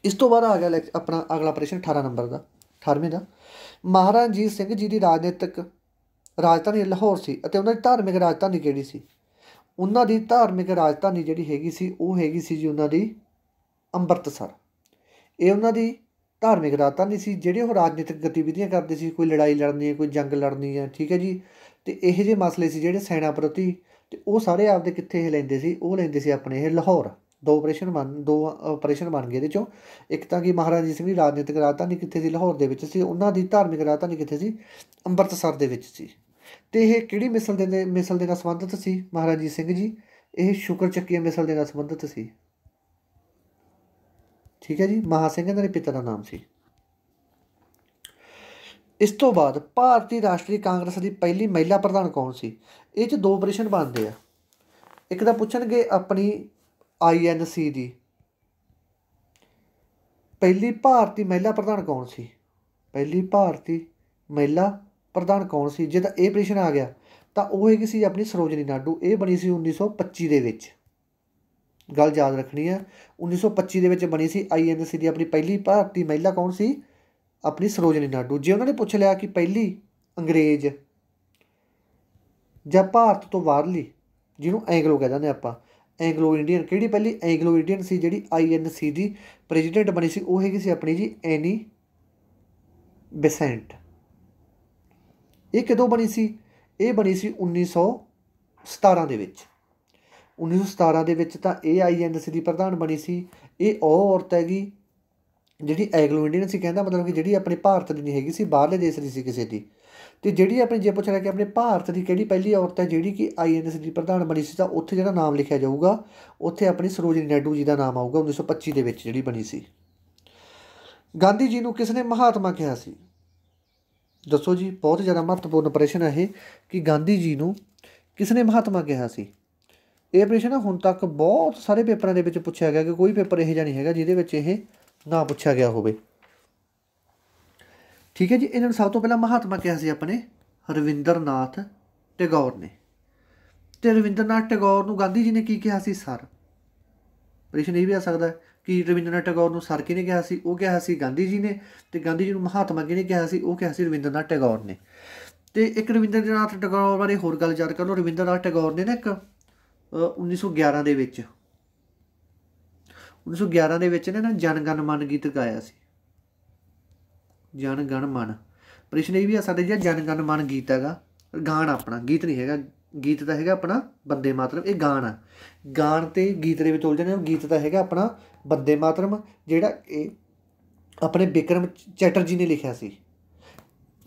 ਇਸ ਤੋਂ ਬਾਅਦ ਆ ਗਿਆ ਆਪਣਾ ਅਗਲਾ ਪ੍ਰਸ਼ਨ 18 ਨੰਬਰ ਦਾ 18ਵੇਂ ਦਾ ਮਹਾਰਾਜਾ ਜੀ ਸਿੰਘ ਜੀ ਦੀ ਰਾਜਨੀਤਿਕ ਰਾਜਧਾਨੀ ਲਾਹੌਰ ਸੀ ਅਤੇ ਉਹਨਾਂ ਦੀ ਧਾਰਮਿਕ ਰਾਜਧਾਨੀ ਕਿਹੜੀ ਸੀ ਉਹਨਾਂ ਦੀ ਧਾਰਮਿਕ ਰਾਜਧਾਨੀ ਜਿਹੜੀ ਹੈਗੀ ਸੀ ਉਹ ਹੈਗੀ ਸੀ ਜੀ ਉਹਨਾਂ ਦੀ ਅੰਮ੍ਰਿਤਸਰ ਇਹ ਉਹਨਾਂ ਦੀ ਧਾਰਮਿਕ ਰਾਜਧਾਨੀ ਸੀ ਜਿਹੜੇ ਉਹ ਰਾਜਨੀਤਿਕ ਗਤੀਵਿਧੀਆਂ ਕਰਦੇ ਸੀ ਕੋਈ ਲੜਾਈ ਲੜਨੀ ਹੈ ਕੋਈ ਜੰਗ ਲੜਨੀ ਹੈ ਠੀਕ ਹੈ ਜੀ ਤੇ ਇਹੋ ਜਿਹੇ ਮਸਲੇ ਸੀ ਜਿਹੜੇ ਸੈਨਾ ਪ੍ਰਤੀ ਤੇ ਉਹ ਸਾਰੇ ਆਪਦੇ ਕਿੱਥੇ ਇਹ ਲੈਂਦੇ ਸੀ ਉਹ ਲੈਂਦੇ ਸੀ ਆਪਣੇ ਇਹ ਲਾਹੌਰ ਦੋ ਆਪਰੇਸ਼ਨ ਬਣ ਦੋ ਆਪਰੇਸ਼ਨ ਬਣ ਗਏ ਇਹਦੇ ਚੋਂ ਇੱਕ ਤਾਂ ਕਿ ਮਹਾਰਾਜਾ ਜੀ ਸਿੰਘ ਦੀ ਰਾਜਨੀਤਿਕ ਰਾਜਧਾਨੀ ਕਿੱਥੇ ਸੀ ਲਾਹੌਰ ਦੇ ਵਿੱਚ ਸੀ ਉਹਨਾਂ ਦੀ ਧਾਰਮਿਕ ਰਾਜਧਾਨੀ ਕਿੱਥੇ ਸੀ ਅੰਮ੍ਰਿਤਸਰ ਦੇ ਵਿੱਚ ਸੀ ਤੇ ਇਹ ਕਿਹੜੀ ਮਿਸਲ ਦੇ ਮਿਸਲ ਦੇ ਨਾਲ ਸੰਬੰਧਿਤ ਸੀ ਮਹਾਰਾਜਾ ਸਿੰਘ ਜੀ ਇਹ ਸ਼ੁਕਰ ਚੱਕੀ ਮਿਸਲ ਦੇ ਨਾਲ ਸੰਬੰਧਿਤ ਸੀ ਠੀਕ ਹੈ ਜੀ ਮਹਾ ਸਿੰਘ ਇਹਨਾਂ ਦੇ ਪਿਤਾ ਦਾ ਨਾਮ ਸੀ ਇਸ ਤੋਂ ਬਾਅਦ ਭਾਰਤੀ ਰਾਸ਼ਟਰੀ ਕਾਂਗਰਸ ਦੀ ਪਹਿਲੀ ਮਹਿਲਾ ਪ੍ਰਧਾਨ ਕੌਣ ਸੀ ਇਹ ਚ ਦੋ ਪ੍ਰਸ਼ਨ ਬਣਦੇ ਆ ਇੱਕ ਤਾਂ ਪੁੱਛਣਗੇ ਆਪਣੀ ਆਈਐਨਸੀ ਦੀ ਪਹਿਲੀ ਭਾਰਤੀ ਮਹਿਲਾ ਪ੍ਰਧਾਨ ਕੌਣ ਸੀ ਪਹਿਲੀ ਭਾਰਤੀ ਮਹਿਲਾ ਪ੍ਰਧਾਨ ਕੌਣ ਸੀ ਜਿਹਦਾ ਇਹ ਪ੍ਰਸ਼ਨ ਆ ਗਿਆ ਤਾਂ ਉਹ ਹੈਗੀ ਸੀ ਆਪਣੀ ਸਰੋਜਨੀ ਨਾਡੂ ਇਹ ਬਣੀ ਸੀ 1925 ਦੇ ਵਿੱਚ ਗੱਲ ਯਾਦ ਰੱਖਣੀ ਹੈ 1925 ਦੇ ਵਿੱਚ ਬਣੀ ਸੀ ਆਈਐਨਸੀ ਦੀ ਆਪਣੀ ਪਹਿਲੀ ਭਾਰਤੀ ਮਹਿਲਾ ਕੌਣ ਸੀ ਆਪਣੀ ਸਰੋਜਨੀ ਨਾਡੂ ਜੇ ਉਹਨਾਂ ਨੇ ਪੁੱਛ ਲਿਆ ਕਿ ਪਹਿਲੀ ਅੰਗਰੇਜ਼ ਜਾਂ ਭਾਰਤ ਤੋਂ ਬਾਹਰਲੀ ਜਿਹਨੂੰ ਐਂਗਲੋ ਕਹਿੰਦੇ ਆਪਾਂ ਐਂਗਲੋ ਇੰਡੀਅਨ ਕਿਹੜੀ ਪਹਿਲੀ ਐਂਗਲੋ ਇੰਡੀਅਨ ਸੀ ਜਿਹੜੀ ਆਈਐਨਸੀ ਦੀ ਪ੍ਰੈਜ਼ੀਡੈਂਟ ਬਣੀ ਸੀ ਉਹ ਹੈਗੀ ਸੀ ਆਪਣੀ ਜੀ ਐਨੀ ਬੈਸੈਂਟ ਇਹ ਕਦੋਂ ਬਣੀ ਸੀ ਇਹ ਬਣੀ ਸੀ 1917 ਦੇ ਵਿੱਚ 1917 ਦੇ ਵਿੱਚ ਤਾਂ ਇਹ ਆਈਐਨਸੀ ਦੀ ਪ੍ਰਧਾਨ ਬਣੀ ਸੀ ਇਹ ਉਹ ਔਰਤ ਹੈਗੀ ਜਿਹੜੀ ਐਂਗਲੋ ਇੰਡੀਅਨ ਸੀ ਕਹਿੰਦਾ ਮਤਲਬ ਕਿ ਜਿਹੜੀ ਆਪਣੇ ਭਾਰਤ ਦੀ ਨਹੀਂ ਹੈਗੀ ਸੀ ਬਾਹਰਲੇ ਦੇਸ਼ ਦੀ ਸੀ ਕਿਸੇ ਦੀ ਤੇ ਜਿਹੜੀ ਆਪਣੀ ਜੇ ਰਿਹਾ ਕਿ ਆਪਣੇ ਭਾਰਤ ਦੀ ਕਿਹੜੀ ਪਹਿਲੀ ਔਰਤ ਹੈ ਜਿਹੜੀ ਕਿ ਆਈਐਨਐਸ ਦੀ ਪ੍ਰਧਾਨ ਬਣੀ ਸੀ ਤਾਂ ਉੱਥੇ ਜਿਹੜਾ ਨਾਮ ਲਿਖਿਆ ਜਾਊਗਾ ਉੱਥੇ ਆਪਣੀ ਸਰੋਜਨੀ ਨਾਇਡੂ ਜੀ ਦਾ ਨਾਮ ਆਊਗਾ 1925 ਦੇ ਵਿੱਚ ਜਿਹੜੀ ਬਣੀ ਸੀ ਗਾਂਧੀ ਜੀ ਨੂੰ ਕਿਸ ਨੇ ਮਹਾਤਮਾ ਕਿਹਾ ਸੀ ਦੱਸੋ ਜੀ ਬਹੁਤ ਜ਼ਿਆਦਾ ਮਹੱਤਵਪੂਰਨ ਪ੍ਰਸ਼ਨ ਹੈ ਇਹ ਕਿ ਗਾਂਧੀ ਜੀ ਨੂੰ ਕਿਸ ਨੇ ਮਹਾਤਮਾ ਕਿਹਾ ਸੀ ਇਹ ਪ੍ਰਸ਼ਨ ਹੁਣ ਤੱਕ ਬਹੁਤ ਸਾਰੇ ਪੇਪਰਾਂ ਦੇ ਵਿੱਚ ਪੁੱਛਿਆ ਗਿਆ ਕਿ ਕੋਈ ਪੇਪਰ ਇਹ ਜਾਨੀ ਨਹੀਂ ਹੈਗਾ ਜਿਹਦੇ ਵਿੱਚ ਇਹ ਨਾ ਪੁੱਛਿਆ ਗਿਆ ਹੋਵੇ ਠੀਕ ਹੈ ਜੀ ਇਹਨਾਂ ਨੂੰ ਸਭ ਤੋਂ ਪਹਿਲਾਂ ਮਹਾਤਮਾ ਕਿਹਾ ਸੀ ਆਪਣੇ ਰਵਿੰਦਰਨਾਥ ਟੈਗੋਰ ਨੇ ਤੇ ਰਵਿੰਦਰਨਾਥ ਟੈਗੋਰ ਨੂੰ ਗਾਂਧੀ ਜੀ ਨੇ ਕੀ ਕਿਹਾ ਸੀ ਸਰ ਪ੍ਰਸ਼ਨ ਇਹ ਵੀ ਆ ਸਕਦਾ ਕਿ ਰਵਿੰਦਰਨਾਥ ਟੈਗੋਰ ਨੂੰ ਸਰ ਕਿਹਨੇ ਕਿਹਾ ਸੀ ਉਹ ਕਿਹਾ ਸੀ ਗਾਂਧੀ ਜੀ ਨੇ ਤੇ ਗਾਂਧੀ ਜੀ ਨੂੰ ਮਹਾਤਮਾ ਕਿਹਨੇ ਕਿਹਾ ਸੀ ਉਹ ਕਿਹਾ ਸੀ ਰਵਿੰਦਰਨਾਥ ਟੈਗੋਰ ਨੇ ਤੇ ਇੱਕ ਰਵਿੰਦਰਨਾਥ ਟੈਗੋਰ ਬਾਰੇ ਹੋਰ ਗੱਲ ਯਾਦ ਕਰ ਲਓ ਰਵਿੰਦਰਨਾਥ ਟੈਗੋਰ ਨੇ ਨਾ ਇੱਕ 1911 ਦੇ ਵਿੱਚ 1911 ਦੇ ਵਿੱਚ ਨੇ ਨਾ ਜਨਗਨ ਮਨ ਗੀਤ ਗਾਇਆ ਸੀ ਜਨ ਗਣ ਮਨ ਪ੍ਰਸ਼ਨ ਇਹ ਵੀ ਆ ਸਾਡੇ ਜਿਹੜਾ ਜਨ ਗਣ ਮਨ ਗੀਤ ਹੈਗਾ ਗਾਣ ਆਪਣਾ ਗੀਤ ਨਹੀਂ ਹੈਗਾ ਗੀਤ ਤਾਂ ਹੈਗਾ ਆਪਣਾ ਬੰਦੇ ਮਾਤਰਮ ਇਹ ਗਾਣ ਆ ਗਾਣ ਤੇ ਗੀਤ ਦੇ ਵਿੱਚ ਉਲਝ ਗੀਤ ਤਾਂ ਹੈਗਾ ਆਪਣਾ ਬੰਦੇ ਮਾਤਰਮ ਜਿਹੜਾ ਇਹ ਆਪਣੇ ਬਿਕਰਮ ਚੈਟਰਜੀ ਨੇ ਲਿਖਿਆ ਸੀ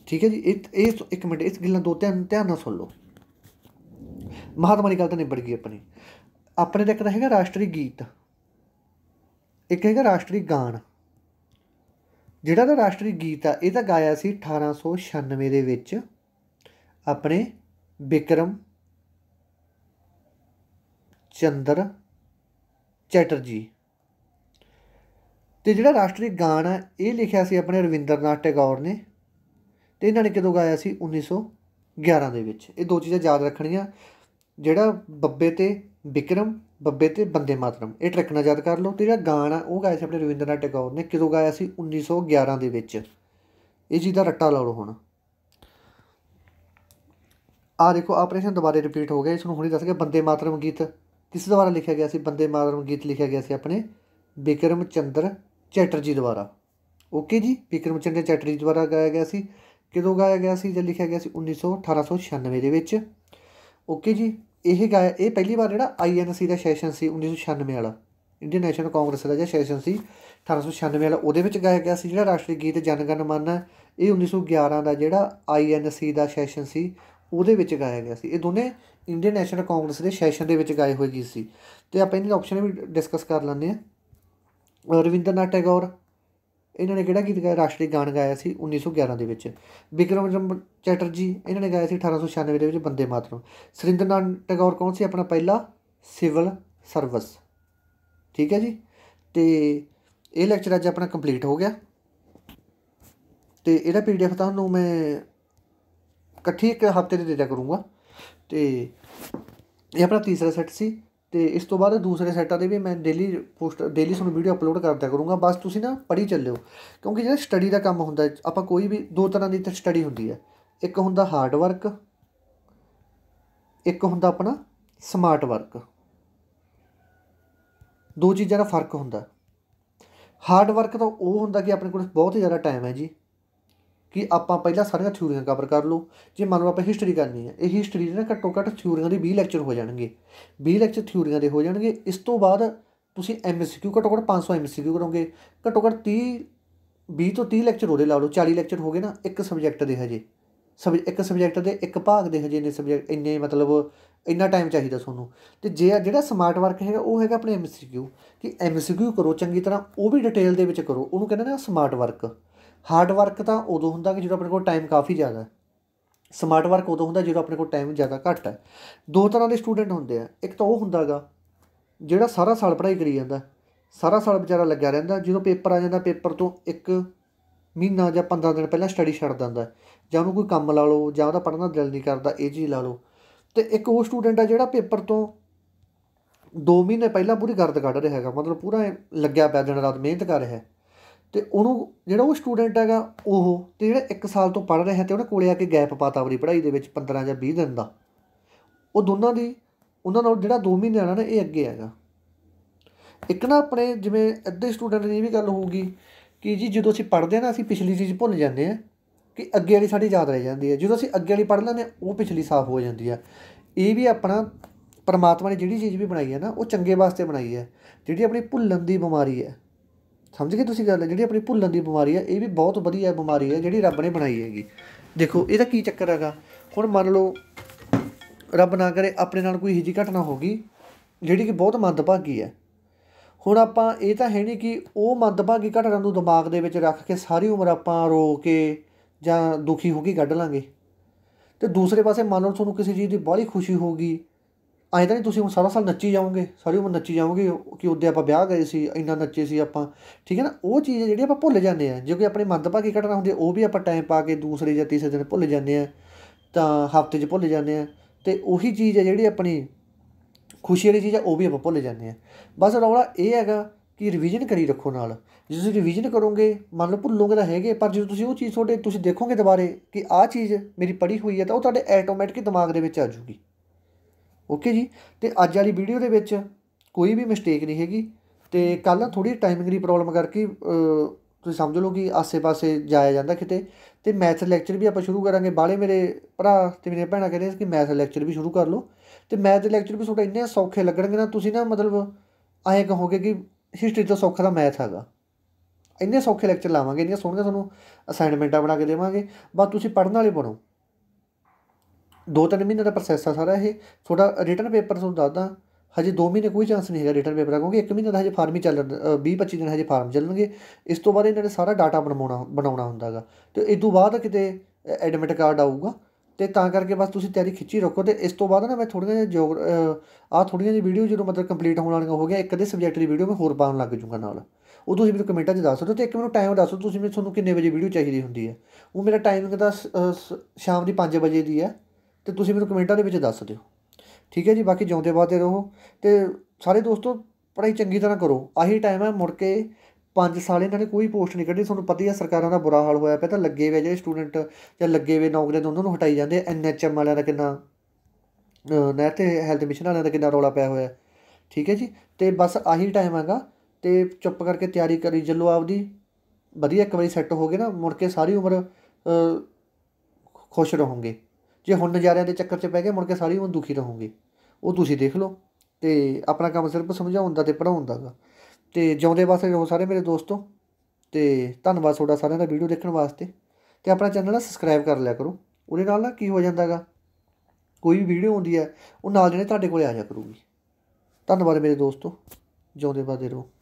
ਠੀਕ ਹੈ ਜੀ ਇਹ ਇਹ ਇੱਕ ਮਿੰਟ ਇਸ ਗੱਲਾਂ ਦੋ ਧਿਆਨ ਧਿਆਨ ਨਾਲ ਸੁਣ ਲਓ ਮਹਾਤਮਾ ਦੀ ਗੱਲ ਤਾਂ ਨਿਬੜ ਗਈ ਆਪਣੀ ਆਪਣੇ ਤੱਕ ਤਾਂ ਹੈਗਾ ਰਾਸ਼ਟਰੀ ਗੀਤ ਇੱਕ ਹੈਗਾ ਰਾਸ਼ਟਰੀ ਗਾਣ ਜਿਹੜਾ ਦਾ ਰਾਸ਼ਟਰੀ ਗੀਤ ਆ ਇਹ ਤਾਂ ਗਾਇਆ ਸੀ 1896 ਦੇ ਵਿੱਚ ਆਪਣੇ ਵਿਕਰਮ ਚੰਦਰ ਚੈਟਰਜੀ ਤੇ ਜਿਹੜਾ ਰਾਸ਼ਟਰੀ ਗਾਣ ਆ ਇਹ ਲਿਖਿਆ ਸੀ ਆਪਣੇ ਰਵਿੰਦਰਨਾਥ ਟੈਗੋਰ ਨੇ ਤੇ ਇਹਨਾਂ ਨੇ ਕਦੋਂ ਗਾਇਆ ਸੀ 1911 ਦੇ ਵਿੱਚ ਇਹ ਦੋ ਚੀਜ਼ਾਂ ਯਾਦ ਰੱਖਣੀਆਂ ਜਿਹੜਾ ਬੱਬੇ ਤੇ ਵਿਕਰਮ ਬੱਬੇ ਤੇ ਬੰਦੇ ਮਾਤਰਮ ਇਹ ਟਰੈਕ ਨਾਲ ਯਾਦ ਕਰ ਲਓ ਤੇ ਜਿਹੜਾ ਗਾਣਾ ਉਹ ਗਾਇਆ ਸੀ ਆਪਣੇ ਰਵਿੰਦਰਨਾਥ ਟੈਗੋਰ ਨੇ ਕਿਦੋਂ ਗਾਇਆ ਸੀ 1911 ਦੇ ਵਿੱਚ ਇਹ ਜੀ ਦਾ ਰੱਟਾ ਲਾ ਲਓ ਹੁਣ ਆ ਦੇਖੋ ਆਪਰੇਸ਼ਨ ਦੁਬਾਰੇ ਰਿਪੀਟ ਹੋ ਗਿਆ ਇਸ ਨੂੰ ਹੁਣੇ ਦੱਸ ਗਿਆ ਬੰਦੇ ਮਾਤਰਮ ਗੀਤ ਕਿਸ ਦੁਆਰਾ ਲਿਖਿਆ ਗਿਆ ਸੀ ਬੰਦੇ ਮਾਤਰਮ ਗੀਤ ਲਿਖਿਆ ਗਿਆ ਸੀ ਆਪਣੇ ਬਿਕਰਮ ਚੰਦਰ ਚੈਟਰਜੀ ਦੁਆਰਾ ਓਕੇ ਜੀ ਬਿਕਰਮ ਚੰਦਰ ਚੈਟਰਜੀ ਦੁਆਰਾ ਗਾਇਆ ਗਿਆ ਸੀ ਕਿਦੋਂ ਗਾਇਆ ਗਿਆ ਸੀ ਜਾਂ ਲਿਖਿਆ ਗਿਆ ਸੀ 1918 1996 ਦੇ ਵਿੱਚ ਓਕੇ ਜੀ ਇਹ ਗਾਇ ਇਹ ਪਹਿਲੀ ਵਾਰ ਜਿਹੜਾ ਆਈਐਨਸੀ ਦਾ ਸੈਸ਼ਨ ਸੀ 1996 ਵਾਲਾ ਇੰਡੀਅਨ ਨੈਸ਼ਨਲ ਕਾਂਗਰਸ ਦਾ ਜਿਹੜਾ ਸੈਸ਼ਨ ਸੀ 1896 ਵਾਲਾ ਉਹਦੇ ਵਿੱਚ ਗਾਇਆ ਗਿਆ ਸੀ ਜਿਹੜਾ ਰਾਸ਼ਟਰੀ ਗੀਤ ਗਨ ਮਨ ਇਹ 1911 ਦਾ ਜਿਹੜਾ ਆਈਐਨਸੀ ਦਾ ਸੈਸ਼ਨ ਸੀ ਉਹਦੇ ਵਿੱਚ ਗਾਇਆ ਗਿਆ ਸੀ ਇਹ ਦੋਨੇ ਇੰਡੀਅਨ ਨੈਸ਼ਨਲ ਕਾਂਗਰਸ ਦੇ ਸੈਸ਼ਨ ਦੇ ਵਿੱਚ ਗਾਏ ਹੋਏ ਗੀਤ ਸੀ ਤੇ ਆਪਾਂ ਇਹਨਾਂ ਦੇ ਆਪਸ਼ਨ ਵੀ ਡਿਸਕਸ ਕਰ ਲੈਂਦੇ ਆ ਰਵਿੰਦਰਨਾਥ ਟੈਗੋਰ ਇਹਨਾਂ ਨੇ ਕਿਹੜਾ ਗੀਤ ਗਾਇਆ ਰਾਸ਼ਟਰੀ ਗਾਣ ਗਾਇਆ ਸੀ 1911 ਦੇ ਵਿੱਚ ਬਿਕਰਮ ਚੈਟਰਜੀ ਇਹਨਾਂ ਨੇ ਗਾਇਆ ਸੀ 1896 ਦੇ ਵਿੱਚ ਬੰਦੇ ਮਾਤਰਮ ਸਰਿੰਦਰਨਾਥ ਟੈਗੋਰ ਕੌਣ ਸੀ ਆਪਣਾ ਪਹਿਲਾ ਸਿਵਲ ਸਰਵਿਸ ਠੀਕ ਹੈ ਜੀ ਤੇ ਇਹ ਲੈਕਚਰ ਅੱਜ ਆਪਣਾ ਕੰਪਲੀਟ ਹੋ ਗਿਆ ਤੇ ਇਹਦਾ ਪੀਡੀਐਫ ਤੁਹਾਨੂੰ ਮੈਂ ਇਕੱਠੀ ਇੱਕ ਹਫਤੇ ਦੇ ਦੇ ਦਿਆ ਕਰੂੰਗਾ ਤੇ ਇਹ ਆਪਣਾ ਤੀਸਰਾ ਸੈੱਟ ਸੀ ਤੇ ਇਸ ਤੋਂ ਬਾਅਦ ਦੂਸਰੇ ਸੈਟਾਂ ਦੇ ਵੀ ਮੈਂ ਡੇਲੀ ਪੋਸਟ ਡੇਲੀ ਤੁਹਾਨੂੰ ਵੀਡੀਓ ਅਪਲੋਡ ਕਰਦਾ ਕਰੂੰਗਾ ਬਸ ਤੁਸੀਂ ਨਾ ਪੜੀ ਚੱਲਿਓ ਕਿਉਂਕਿ ਜਿਹੜਾ ਸਟੱਡੀ ਦਾ ਕੰਮ ਹੁੰਦਾ ਆਪਾਂ ਕੋਈ ਵੀ ਦੋ ਤਰ੍ਹਾਂ ਦੀ ਸਟੱਡੀ ਹੁੰਦੀ ਹੈ ਇੱਕ ਹੁੰਦਾ ਹਾਰਡ ਵਰਕ ਇੱਕ ਹੁੰਦਾ ਆਪਣਾ ਸਮਾਰਟ ਵਰਕ ਦੋ ਚੀਜ਼ਾਂ ਦਾ ਫਰਕ ਹੁੰਦਾ ਹਾਰਡ ਵਰਕ ਤਾਂ ਉਹ ਹੁੰਦਾ ਕਿ ਆਪਣੇ ਕੋਲ ਬਹੁਤ ਜ਼ਿਆਦਾ ਟਾਈਮ ਹੈ ਜੀ ਕਿ ਆਪਾਂ ਪਹਿਲਾਂ ਸਾਰੀਆਂ ਥਿਊਰੀਆਂ ਕਵਰ ਕਰ ਲਓ ਜੇ ਮੰਨ ਲਓ ਆਪਾਂ ਹਿਸਟਰੀ ਕਰਨੀ ਹੈ ਇਹ ਹਿਸਟਰੀ ਦੇ ਨਾ ਘੱਟੋ ਘੱਟ ਥਿਊਰੀਆਂ ਦੇ 20 ਲੈਕਚਰ ਹੋ ਜਾਣਗੇ 20 ਲੈਕਚਰ ਥਿਊਰੀਆਂ ਦੇ ਹੋ ਜਾਣਗੇ ਇਸ ਤੋਂ ਬਾਅਦ ਤੁਸੀਂ ਕਿਊ ਘੱਟੋ ਘੱਟ 500 ਕਿਊ ਕਰੋਗੇ ਘੱਟੋ ਘੱਟ 30 20 ਤੋਂ 30 ਲੈਕਚਰ ਹੋਰੇ ਲਾ ਲਓ 40 ਲੈਕਚਰ ਹੋ ਗਏ ਨਾ ਇੱਕ ਸਬਜੈਕਟ ਦੇ ਹਜੇ ਸਬ ਇੱਕ ਸਬਜੈਕਟ ਦੇ ਇੱਕ ਭਾਗ ਦੇ ਹਜੇ ਨੇ ਸਬਜੈਕਟ ਇੰਨੇ ਮਤਲਬ ਇੰਨਾ ਟਾਈਮ ਚਾਹੀਦਾ ਤੁਹਾਨੂੰ ਤੇ ਜੇ ਜਿਹੜਾ ਸਮਾਰਟ ਵਰਕ ਹੈਗਾ ਉਹ ਹੈਗਾ ਆਪਣੇ ਐਮਸੀਕਿਊ ਕਿ ਐਮਸੀਕਿਊ ਕਰੋ ਚੰਗੀ ਤਰ੍ਹਾਂ ਉਹ ਵੀ ਡਿਟੇਲ ਦੇ ਵਿੱਚ ਕਰੋ ਉਹਨੂੰ ਕਹਿੰਦੇ ਨੇ ਸਮਾਰਟ ਵਰਕ ਹਾਰਡ ਵਰਕ ਤਾਂ ਉਦੋਂ ਹੁੰਦਾ ਕਿ ਜਦੋਂ ਆਪਣੇ ਕੋਲ ਟਾਈਮ ਕਾਫੀ ਜ਼ਿਆਦਾ ਹੈ ਸਮਾਰਟ ਵਰਕ ਉਦੋਂ ਹੁੰਦਾ ਜਦੋਂ ਆਪਣੇ ਕੋਲ ਟਾਈਮ ਜ਼ਿਆਦਾ ਘੱਟ ਹੈ ਦੋ ਤਰ੍ਹਾਂ ਦੇ ਸਟੂਡੈਂਟ ਹੁੰਦੇ ਆ ਇੱਕ ਤਾਂ ਉਹ ਹੁੰਦਾਗਾ ਜਿਹੜਾ ਸਾਰਾ ਸਾਲ ਪੜ੍ਹਾਈ ਕਰੀ ਜਾਂਦਾ ਸਾਰਾ ਸਾਲ ਵਿਚਾਰਾ ਲੱਗਿਆ ਰਹਿੰਦਾ ਜਦੋਂ ਪੇਪਰ ਆ ਜਾਂਦਾ ਪੇਪਰ ਤੋਂ ਇੱਕ ਮਹੀਨਾ ਜਾਂ 15 ਦਿਨ ਪਹਿਲਾਂ ਸਟੱਡੀ ਛੱਡ ਦਿੰਦਾ ਜਾਂ ਉਹਨੂੰ ਕੋਈ ਕੰਮ ਲਾ ਲਓ ਜਾਂ ਉਹਦਾ ਪੜ੍ਹਨ ਦਾ ਦਿਲ ਨਹੀਂ ਕਰਦਾ ਇਹ ਜੀ ਲਾ ਲਓ ਤੇ ਇੱਕ ਉਹ ਸਟੂਡੈਂਟ ਆ ਜਿਹੜਾ ਪੇਪਰ ਤੋਂ 2 ਮਹੀਨੇ ਪਹਿਲਾਂ ਪੂਰੀ ਗਰਦ ਕੱਢ ਰਿਹਾ ਹੈਗਾ ਮਤਲਬ ਪੂਰਾ ਲੱਗਿਆ ਪਿਆ ਦਿਨ ਰਾਤ ਮਿਹਨਤ ਕਰ ਰਿਹਾ ਹੈ ਤੇ ਉਹਨੂੰ ਜਿਹੜਾ ਉਹ ਸਟੂਡੈਂਟ ਹੈਗਾ ਉਹ ਤੇ ਜਿਹੜਾ 1 ਸਾਲ ਤੋਂ ਪੜ ਰਿਹਾ ਤੇ ਉਹਨੇ ਕੋਲੇ ਆ ਕੇ ਗੈਪ ਪਾਤਾ ਆਪਣੀ ਪੜ੍ਹਾਈ ਦੇ ਵਿੱਚ 15 ਜਾਂ 20 ਦਿਨ ਦਾ ਉਹ ਦੋਨਾਂ ਦੀ ਉਹਨਾਂ ਨਾਲ ਜਿਹੜਾ 2 ਮਹੀਨੇ ਆਣਾ ਨਾ ਇਹ ਅੱਗੇ ਹੈਗਾ ਇੱਕ ਨਾ ਆਪਣੇ ਜਿਵੇਂ ਅੱਧੇ ਸਟੂਡੈਂਟ ਦੀ ਵੀ ਗੱਲ ਹੋਊਗੀ ਕਿ ਜੀ ਜਦੋਂ ਅਸੀਂ ਪੜ੍ਹਦੇ ਆ ਨਾ ਅਸੀਂ ਪਿਛਲੀ ਚੀਜ਼ ਭੁੱਲ ਜਾਂਦੇ ਆ ਕਿ ਅੱਗੇ ਵਾਲੀ ਸਾਡੀ ਯਾਦ ਰਹਿ ਜਾਂਦੀ ਹੈ ਜਦੋਂ ਅਸੀਂ ਅੱਗੇ ਵਾਲੀ ਪੜ੍ਹ ਲੈਂਦੇ ਉਹ ਪਿਛਲੀ ਸਾਫ਼ ਹੋ ਜਾਂਦੀ ਆ ਇਹ ਵੀ ਆਪਣਾ ਪਰਮਾਤਮਾ ਨੇ ਜਿਹੜੀ ਚੀਜ਼ ਵੀ ਬਣਾਈ ਹੈ ਨਾ ਉਹ ਚੰਗੇ ਵਾਸਤੇ ਬਣਾਈ ਹੈ ਜਿਹੜੀ ਆਪਣੀ ਭੁੱਲਣ ਦੀ ਬਿਮਾਰੀ ਹੈ ਸਮਝ ਗਏ ਤੁਸੀਂ ਗੱਲ ਜਿਹੜੀ ਆਪਣੀ ਭੁੱਲਣ ਦੀ ਬਿਮਾਰੀ ਹੈ ਇਹ ਵੀ ਬਹੁਤ ਵਧੀਆ ਬਿਮਾਰੀ ਹੈ ਜਿਹੜੀ ਰੱਬ ਨੇ ਬਣਾਈ ਹੈਗੀ ਦੇਖੋ ਇਹਦਾ ਕੀ ਚੱਕਰ ਹੈਗਾ ਹੁਣ ਮੰਨ ਲਓ ਰੱਬ ਨਾ ਕਰੇ ਆਪਣੇ ਨਾਲ ਕੋਈ ਹਿਜੀ ਘਟਨਾ ਹੋ ਗਈ ਜਿਹੜੀ ਕਿ ਬਹੁਤ ਮੰਦਭਾਗੀ ਹੈ ਹੁਣ ਆਪਾਂ ਇਹ ਤਾਂ ਹੈ ਨਹੀਂ ਕਿ ਉਹ ਮੰਦਭਾਗੀ ਘਟਨਾ ਨੂੰ ਦਿਮਾਗ ਦੇ ਵਿੱਚ ਰੱਖ ਕੇ ਸਾਰੀ ਉਮਰ ਆਪਾਂ ਰੋ ਕੇ ਜਾਂ ਦੁਖੀ ਹੋ ਕੇ ਕੱਢ ਲਾਂਗੇ ਤੇ ਦੂਸਰੇ ਪਾਸੇ ਮੰਨ ਲਓ ਤੁਹਾਨੂੰ ਕਿਸੇ ਚੀਜ਼ ਦੀ ਬੜੀ ਖੁਸ਼ੀ ਹੋਗੀ ਐਂ ਤਾਂ ਨਹੀਂ ਤੁਸੀਂ ਹੁਣ ਸਾਰਾ ਸਾਲ ਨੱਚੀ ਜਾਓਗੇ ਸਾਰੀ ਉਮਰ ਨੱਚੀ ਜਾਓਗੇ ਕਿ ਉਹਦੇ ਆਪਾਂ ਵਿਆਹ ਗਏ ਸੀ ਇੰਨਾ ਨੱਚੇ ਸੀ ਆਪਾਂ ਠੀਕ ਹੈ ਨਾ ਉਹ ਚੀਜ਼ ਜਿਹੜੀ ਆਪਾਂ ਭੁੱਲ ਜਾਂਦੇ ਆ ਜੋ ਕਿ ਆਪਣੀ ਮੰਦਭਾਗੀ ਘਟਨਾ ਹੁੰਦੀ ਉਹ ਵੀ ਆਪਾਂ ਟਾਈਮ ਪਾ ਕੇ ਦੂਸਰੇ ਜਾਂ ਤੀਸਰੇ ਦਿਨ ਭੁੱਲ ਜਾਂਦੇ ਆ ਤਾਂ ਹਫਤੇ 'ਚ ਭੁੱਲ ਜਾਂਦੇ ਆ ਤੇ ਉਹੀ ਚੀਜ਼ ਹੈ ਜਿਹੜੀ ਆਪਣੀ ਖੁਸ਼ੀ ਵਾਲੀ ਚੀਜ਼ ਆ ਉਹ ਵੀ ਆਪਾਂ ਭੁੱਲ ਜਾਂਦੇ ਆ ਬਸ ਰੌਲਾ ਇਹ ਹੈਗਾ ਕਿ ਰਿਵੀਜ਼ਨ ਕਰੀ ਰੱਖੋ ਨਾਲ ਜੇ ਤੁਸੀਂ ਰਿਵੀਜ਼ਨ ਕਰੋਗੇ ਮੰਨ ਲਓ ਭੁੱਲੋਗੇ ਤਾਂ ਹੈਗੇ ਪਰ ਜਦੋਂ ਤੁਸੀਂ ਉਹ ਚੀਜ਼ ਤੁਹਾਡੇ ਤੁਸੀਂ ਦੇਖੋਗੇ ਦੁਬਾਰੇ ਕਿ ਆਹ ਚੀਜ਼ ਮੇਰੀ ਪੜੀ ਹੋਈ ਹੈ ਤਾਂ ਉਹ ਤੁਹਾਡੇ ਆਟੋਮੈਟਿਕ ਦਿਮਾਗ ਦੇ ਵਿੱਚ ਆ ਜਾਊਗੀ ਓਕੇ ਜੀ ਤੇ ਅੱਜ ਵਾਲੀ ਵੀਡੀਓ ਦੇ ਵਿੱਚ ਕੋਈ ਵੀ ਮਿਸਟੇਕ ਨਹੀਂ ਹੈਗੀ ਤੇ ਕੱਲ ਥੋੜੀ ਟਾਈਮਿੰਗ ਦੀ ਪ੍ਰੋਬਲਮ ਕਰਕੇ ਤੁਸੀਂ ਸਮਝ ਲਓ ਕਿ ਆਸੇ-ਪਾਸੇ ਜਾਇਆ ਜਾਂਦਾ ਕਿਤੇ ਤੇ ਮੈਥ ਲੈਕਚਰ ਵੀ ਆਪਾਂ ਸ਼ੁਰੂ ਕਰਾਂਗੇ ਬਾਲੇ ਮੇਰੇ ਭਰਾ ਤੇ ਮੇਰੇ ਭੈਣਾ ਕਹਿੰਦੇ ਕਿ ਮੈਥ ਲੈਕਚਰ ਵੀ ਸ਼ੁਰੂ ਕਰ ਲਓ ਤੇ ਮੈਥ ਦੇ ਲੈਕਚਰ ਵੀ ਤੁਹਾਡੇ ਇੰਨੇ ਸੌਖੇ ਲੱਗਣਗੇ ਨਾ ਤੁਸੀਂ ਨਾ ਮਤਲਬ ਆਏ ਕਹੋਗੇ ਕਿ ਹਿਸਟਰੀ ਤੋਂ ਸੌਖਾ ਦਾ ਮੈਥ ਹੈਗਾ ਇੰਨੇ ਸੌਖੇ ਲੈਕਚਰ ਲਾਵਾਂਗੇ ਇੰਨੀਆਂ ਸੋਹਣੀਆਂ ਤੁਹਾਨੂੰ ਅਸਾਈਨਮੈਂਟਾਂ ਬਣਾ ਕੇ ਦੇਵਾਂਗੇ ਬਸ ਤੁਸੀਂ ਪੜਨ ਵਾਲੇ ਬਣੋ ਦੋ ਤਿੰਨ ਮਹੀਨੇ ਦਾ ਪ੍ਰੋਸੈਸ ਆ ਸਾਰਾ ਇਹ ਤੁਹਾਡਾ ਰਿਟਰਨ ਪੇਪਰ ਤੁਹਾਨੂੰ ਦੱਸਦਾ ਹਜੇ 2 ਮਹੀਨੇ ਕੋਈ ਚਾਂਸ ਨਹੀਂ ਹੈਗਾ ਰਿਟਰਨ ਪੇਪਰ ਦਾ ਕਿਉਂਕਿ 1 ਮਹੀਨੇ ਦਾ ਹਜੇ ਫਾਰਮ ਹੀ ਚੱਲ 20 25 ਦਿਨ ਹਜੇ ਫਾਰਮ ਚੱਲਣਗੇ ਇਸ ਤੋਂ ਬਾਅਦ ਇਹਨਾਂ ਨੇ ਸਾਰਾ ਡਾਟਾ ਬਣਾਉਣਾ ਬਣਾਉਣਾ ਹੁੰਦਾਗਾ ਤੇ ਇਸ ਤੋਂ ਬਾਅਦ ਕਿਤੇ ਐਡਮਿਟ ਕਾਰਡ ਆਊਗਾ ਤੇ ਤਾਂ ਕਰਕੇ ਬਸ ਤੁਸੀਂ ਤਿਆਰੀ ਖਿੱਚੀ ਰੱਖੋ ਤੇ ਇਸ ਤੋਂ ਬਾਅਦ ਨਾ ਮੈਂ ਥੋੜੀਆਂ ਜਿਹੀ ਜੋਗ ਆ ਥੋੜੀਆਂ ਜਿਹੀਆਂ ਵੀਡੀਓ ਜਦੋਂ ਮਤਲਬ ਕੰਪਲੀਟ ਹੋਣ ਵਾਲੀਆਂ ਹੋ ਗਿਆ ਇੱਕ ਅੱਧੇ ਸਬਜੈਕਟ ਦੀ ਵੀਡੀਓ ਮੈਂ ਹੋਰ ਪਾਉਣ ਲੱਗ ਜੂਗਾ ਨਾਲ ਉਹ ਤੁਸੀਂ ਮੈਨੂੰ ਕਮੈਂਟਾਂ 'ਚ ਦੱਸ ਦਿਓ ਤੇ ਇੱਕ ਮੈਨੂੰ ਟਾਈਮ ਦੱਸੋ ਤੁਸੀਂ ਮੈਨੂੰ ਤੁਹਾਨੂੰ ਕਿੰਨੇ ਵਜੇ ਵੀਡੀਓ ਚਾਹੀਦੀ ਹੁੰਦੀ ਹੈ ਉਹ ਮੇਰਾ ਟਾਈਮਿੰਗ ਦਾ ਸ਼ਾਮ ਦੀ 5 ਵਜੇ ਦੀ ਹੈ ਤੇ ਤੁਸੀਂ ਮੈਨੂੰ ਕਮੈਂਟਾਂ ਦੇ ਵਿੱਚ ਦੱਸ ਦਿਓ ਠੀਕ ਹੈ ਜੀ ਬਾਕੀ ਜਿਉਂਦੇ ਬਾਤੇ ਰਹੋ ਤੇ ਸਾਰੇ ਦੋਸਤੋ ਪੜਾਈ ਚੰਗੀ ਤਰ੍ਹਾਂ ਕਰੋ ਆਹੀ ਟਾਈਮ ਹੈ ਮੁੜ ਕੇ 5 ਸਾਲ ਇਹਨਾਂ ਨੇ ਕੋਈ ਪੋਸਟ ਨਹੀਂ ਕੱਢੀ ਤੁਹਾਨੂੰ ਪਤਾ ਹੀ ਹੈ ਸਰਕਾਰਾਂ ਦਾ ਬੁਰਾ ਹਾਲ ਹੋਇਆ ਪਿਆ ਤਾਂ ਲੱਗੇ ਹੋਏ ਜਿਹੜੇ ਸਟੂਡੈਂਟ ਜਾਂ ਲੱਗੇ ਹੋਏ ਨੌਕਰੀ ਤੋਂ ਉਹਨਾਂ ਨੂੰ ਹਟਾਈ ਜਾਂਦੇ ਐਨਐਚਐਮ ਵਾਲਿਆਂ ਦਾ ਕਿੰਨਾ ਨਾ ਤੇ ਹੈਲਥ ਮਿਸ਼ਨ ਵਾਲਿਆਂ ਦਾ ਕਿੰਨਾ ਰੋਲਾ ਪਿਆ ਹੋਇਆ ਠੀਕ ਹੈ ਜੀ ਤੇ ਬਸ ਆਹੀ ਟਾਈਮ ਹੈਗਾ ਤੇ ਚੁੱਪ ਕਰਕੇ ਤਿਆਰੀ ਕਰੀ ਜੱਲੋ ਆਪਦੀ ਵਧੀਆ ਇੱਕ ਵਾਰੀ ਸੈੱਟ ਹੋ ਗਏ ਨਾ ਮੁੜ ਕੇ ਸਾਰੀ ਉਮਰ ਖੁਸ਼ ਰਹੋਗੇ ਜੇ ਹੁਣ ਨਜ਼ਾਰਿਆਂ ਦੇ ਚੱਕਰ 'ਚ ਪੈ ਗਏ ਮੁੜ ਕੇ ਸਾਰੀ ਉਮਰ ਦੁਖੀ ਰਹੋਗੇ ਉਹ ਤੁਸੀਂ ਦੇਖ ਲਓ ਤੇ ਆਪਣਾ ਕੰਮ ਸਿਰਫ ਸਮਝਾਉਣ ਦਾ ਤੇ ਪੜਾਉਣ ਦਾਗਾ ਤੇ ਜਿਉਂਦੇ ਵਾਸਤੇ ਰਹੋ ਸਾਰੇ ਮੇਰੇ ਦੋਸਤੋ ਤੇ ਧੰਨਵਾਦ ਤੁਹਾਡਾ ਸਾਰਿਆਂ ਦਾ ਵੀਡੀਓ ਦੇਖਣ ਵਾਸਤੇ ਤੇ ਆਪਣਾ ਚੈਨਲ ਸਬਸਕ੍ਰਾਈਬ ਕਰ ਲਿਆ ਕਰੋ ਉਹਦੇ ਨਾਲ ਨਾ ਕੀ ਹੋ ਜਾਂਦਾਗਾ ਕੋਈ ਵੀ ਵੀਡੀਓ ਹੁੰਦੀ ਹੈ ਉਹ ਨਾਲ ਜਿਹੜੇ ਤੁਹਾਡੇ ਕੋਲੇ ਆ ਜਾ ਕਰੂਗੀ ਧੰਨਵਾਦ ਮੇਰੇ ਦੋਸਤੋ ਜਿਉਂਦੇ ਵਾਸਤੇ ਰਹੋ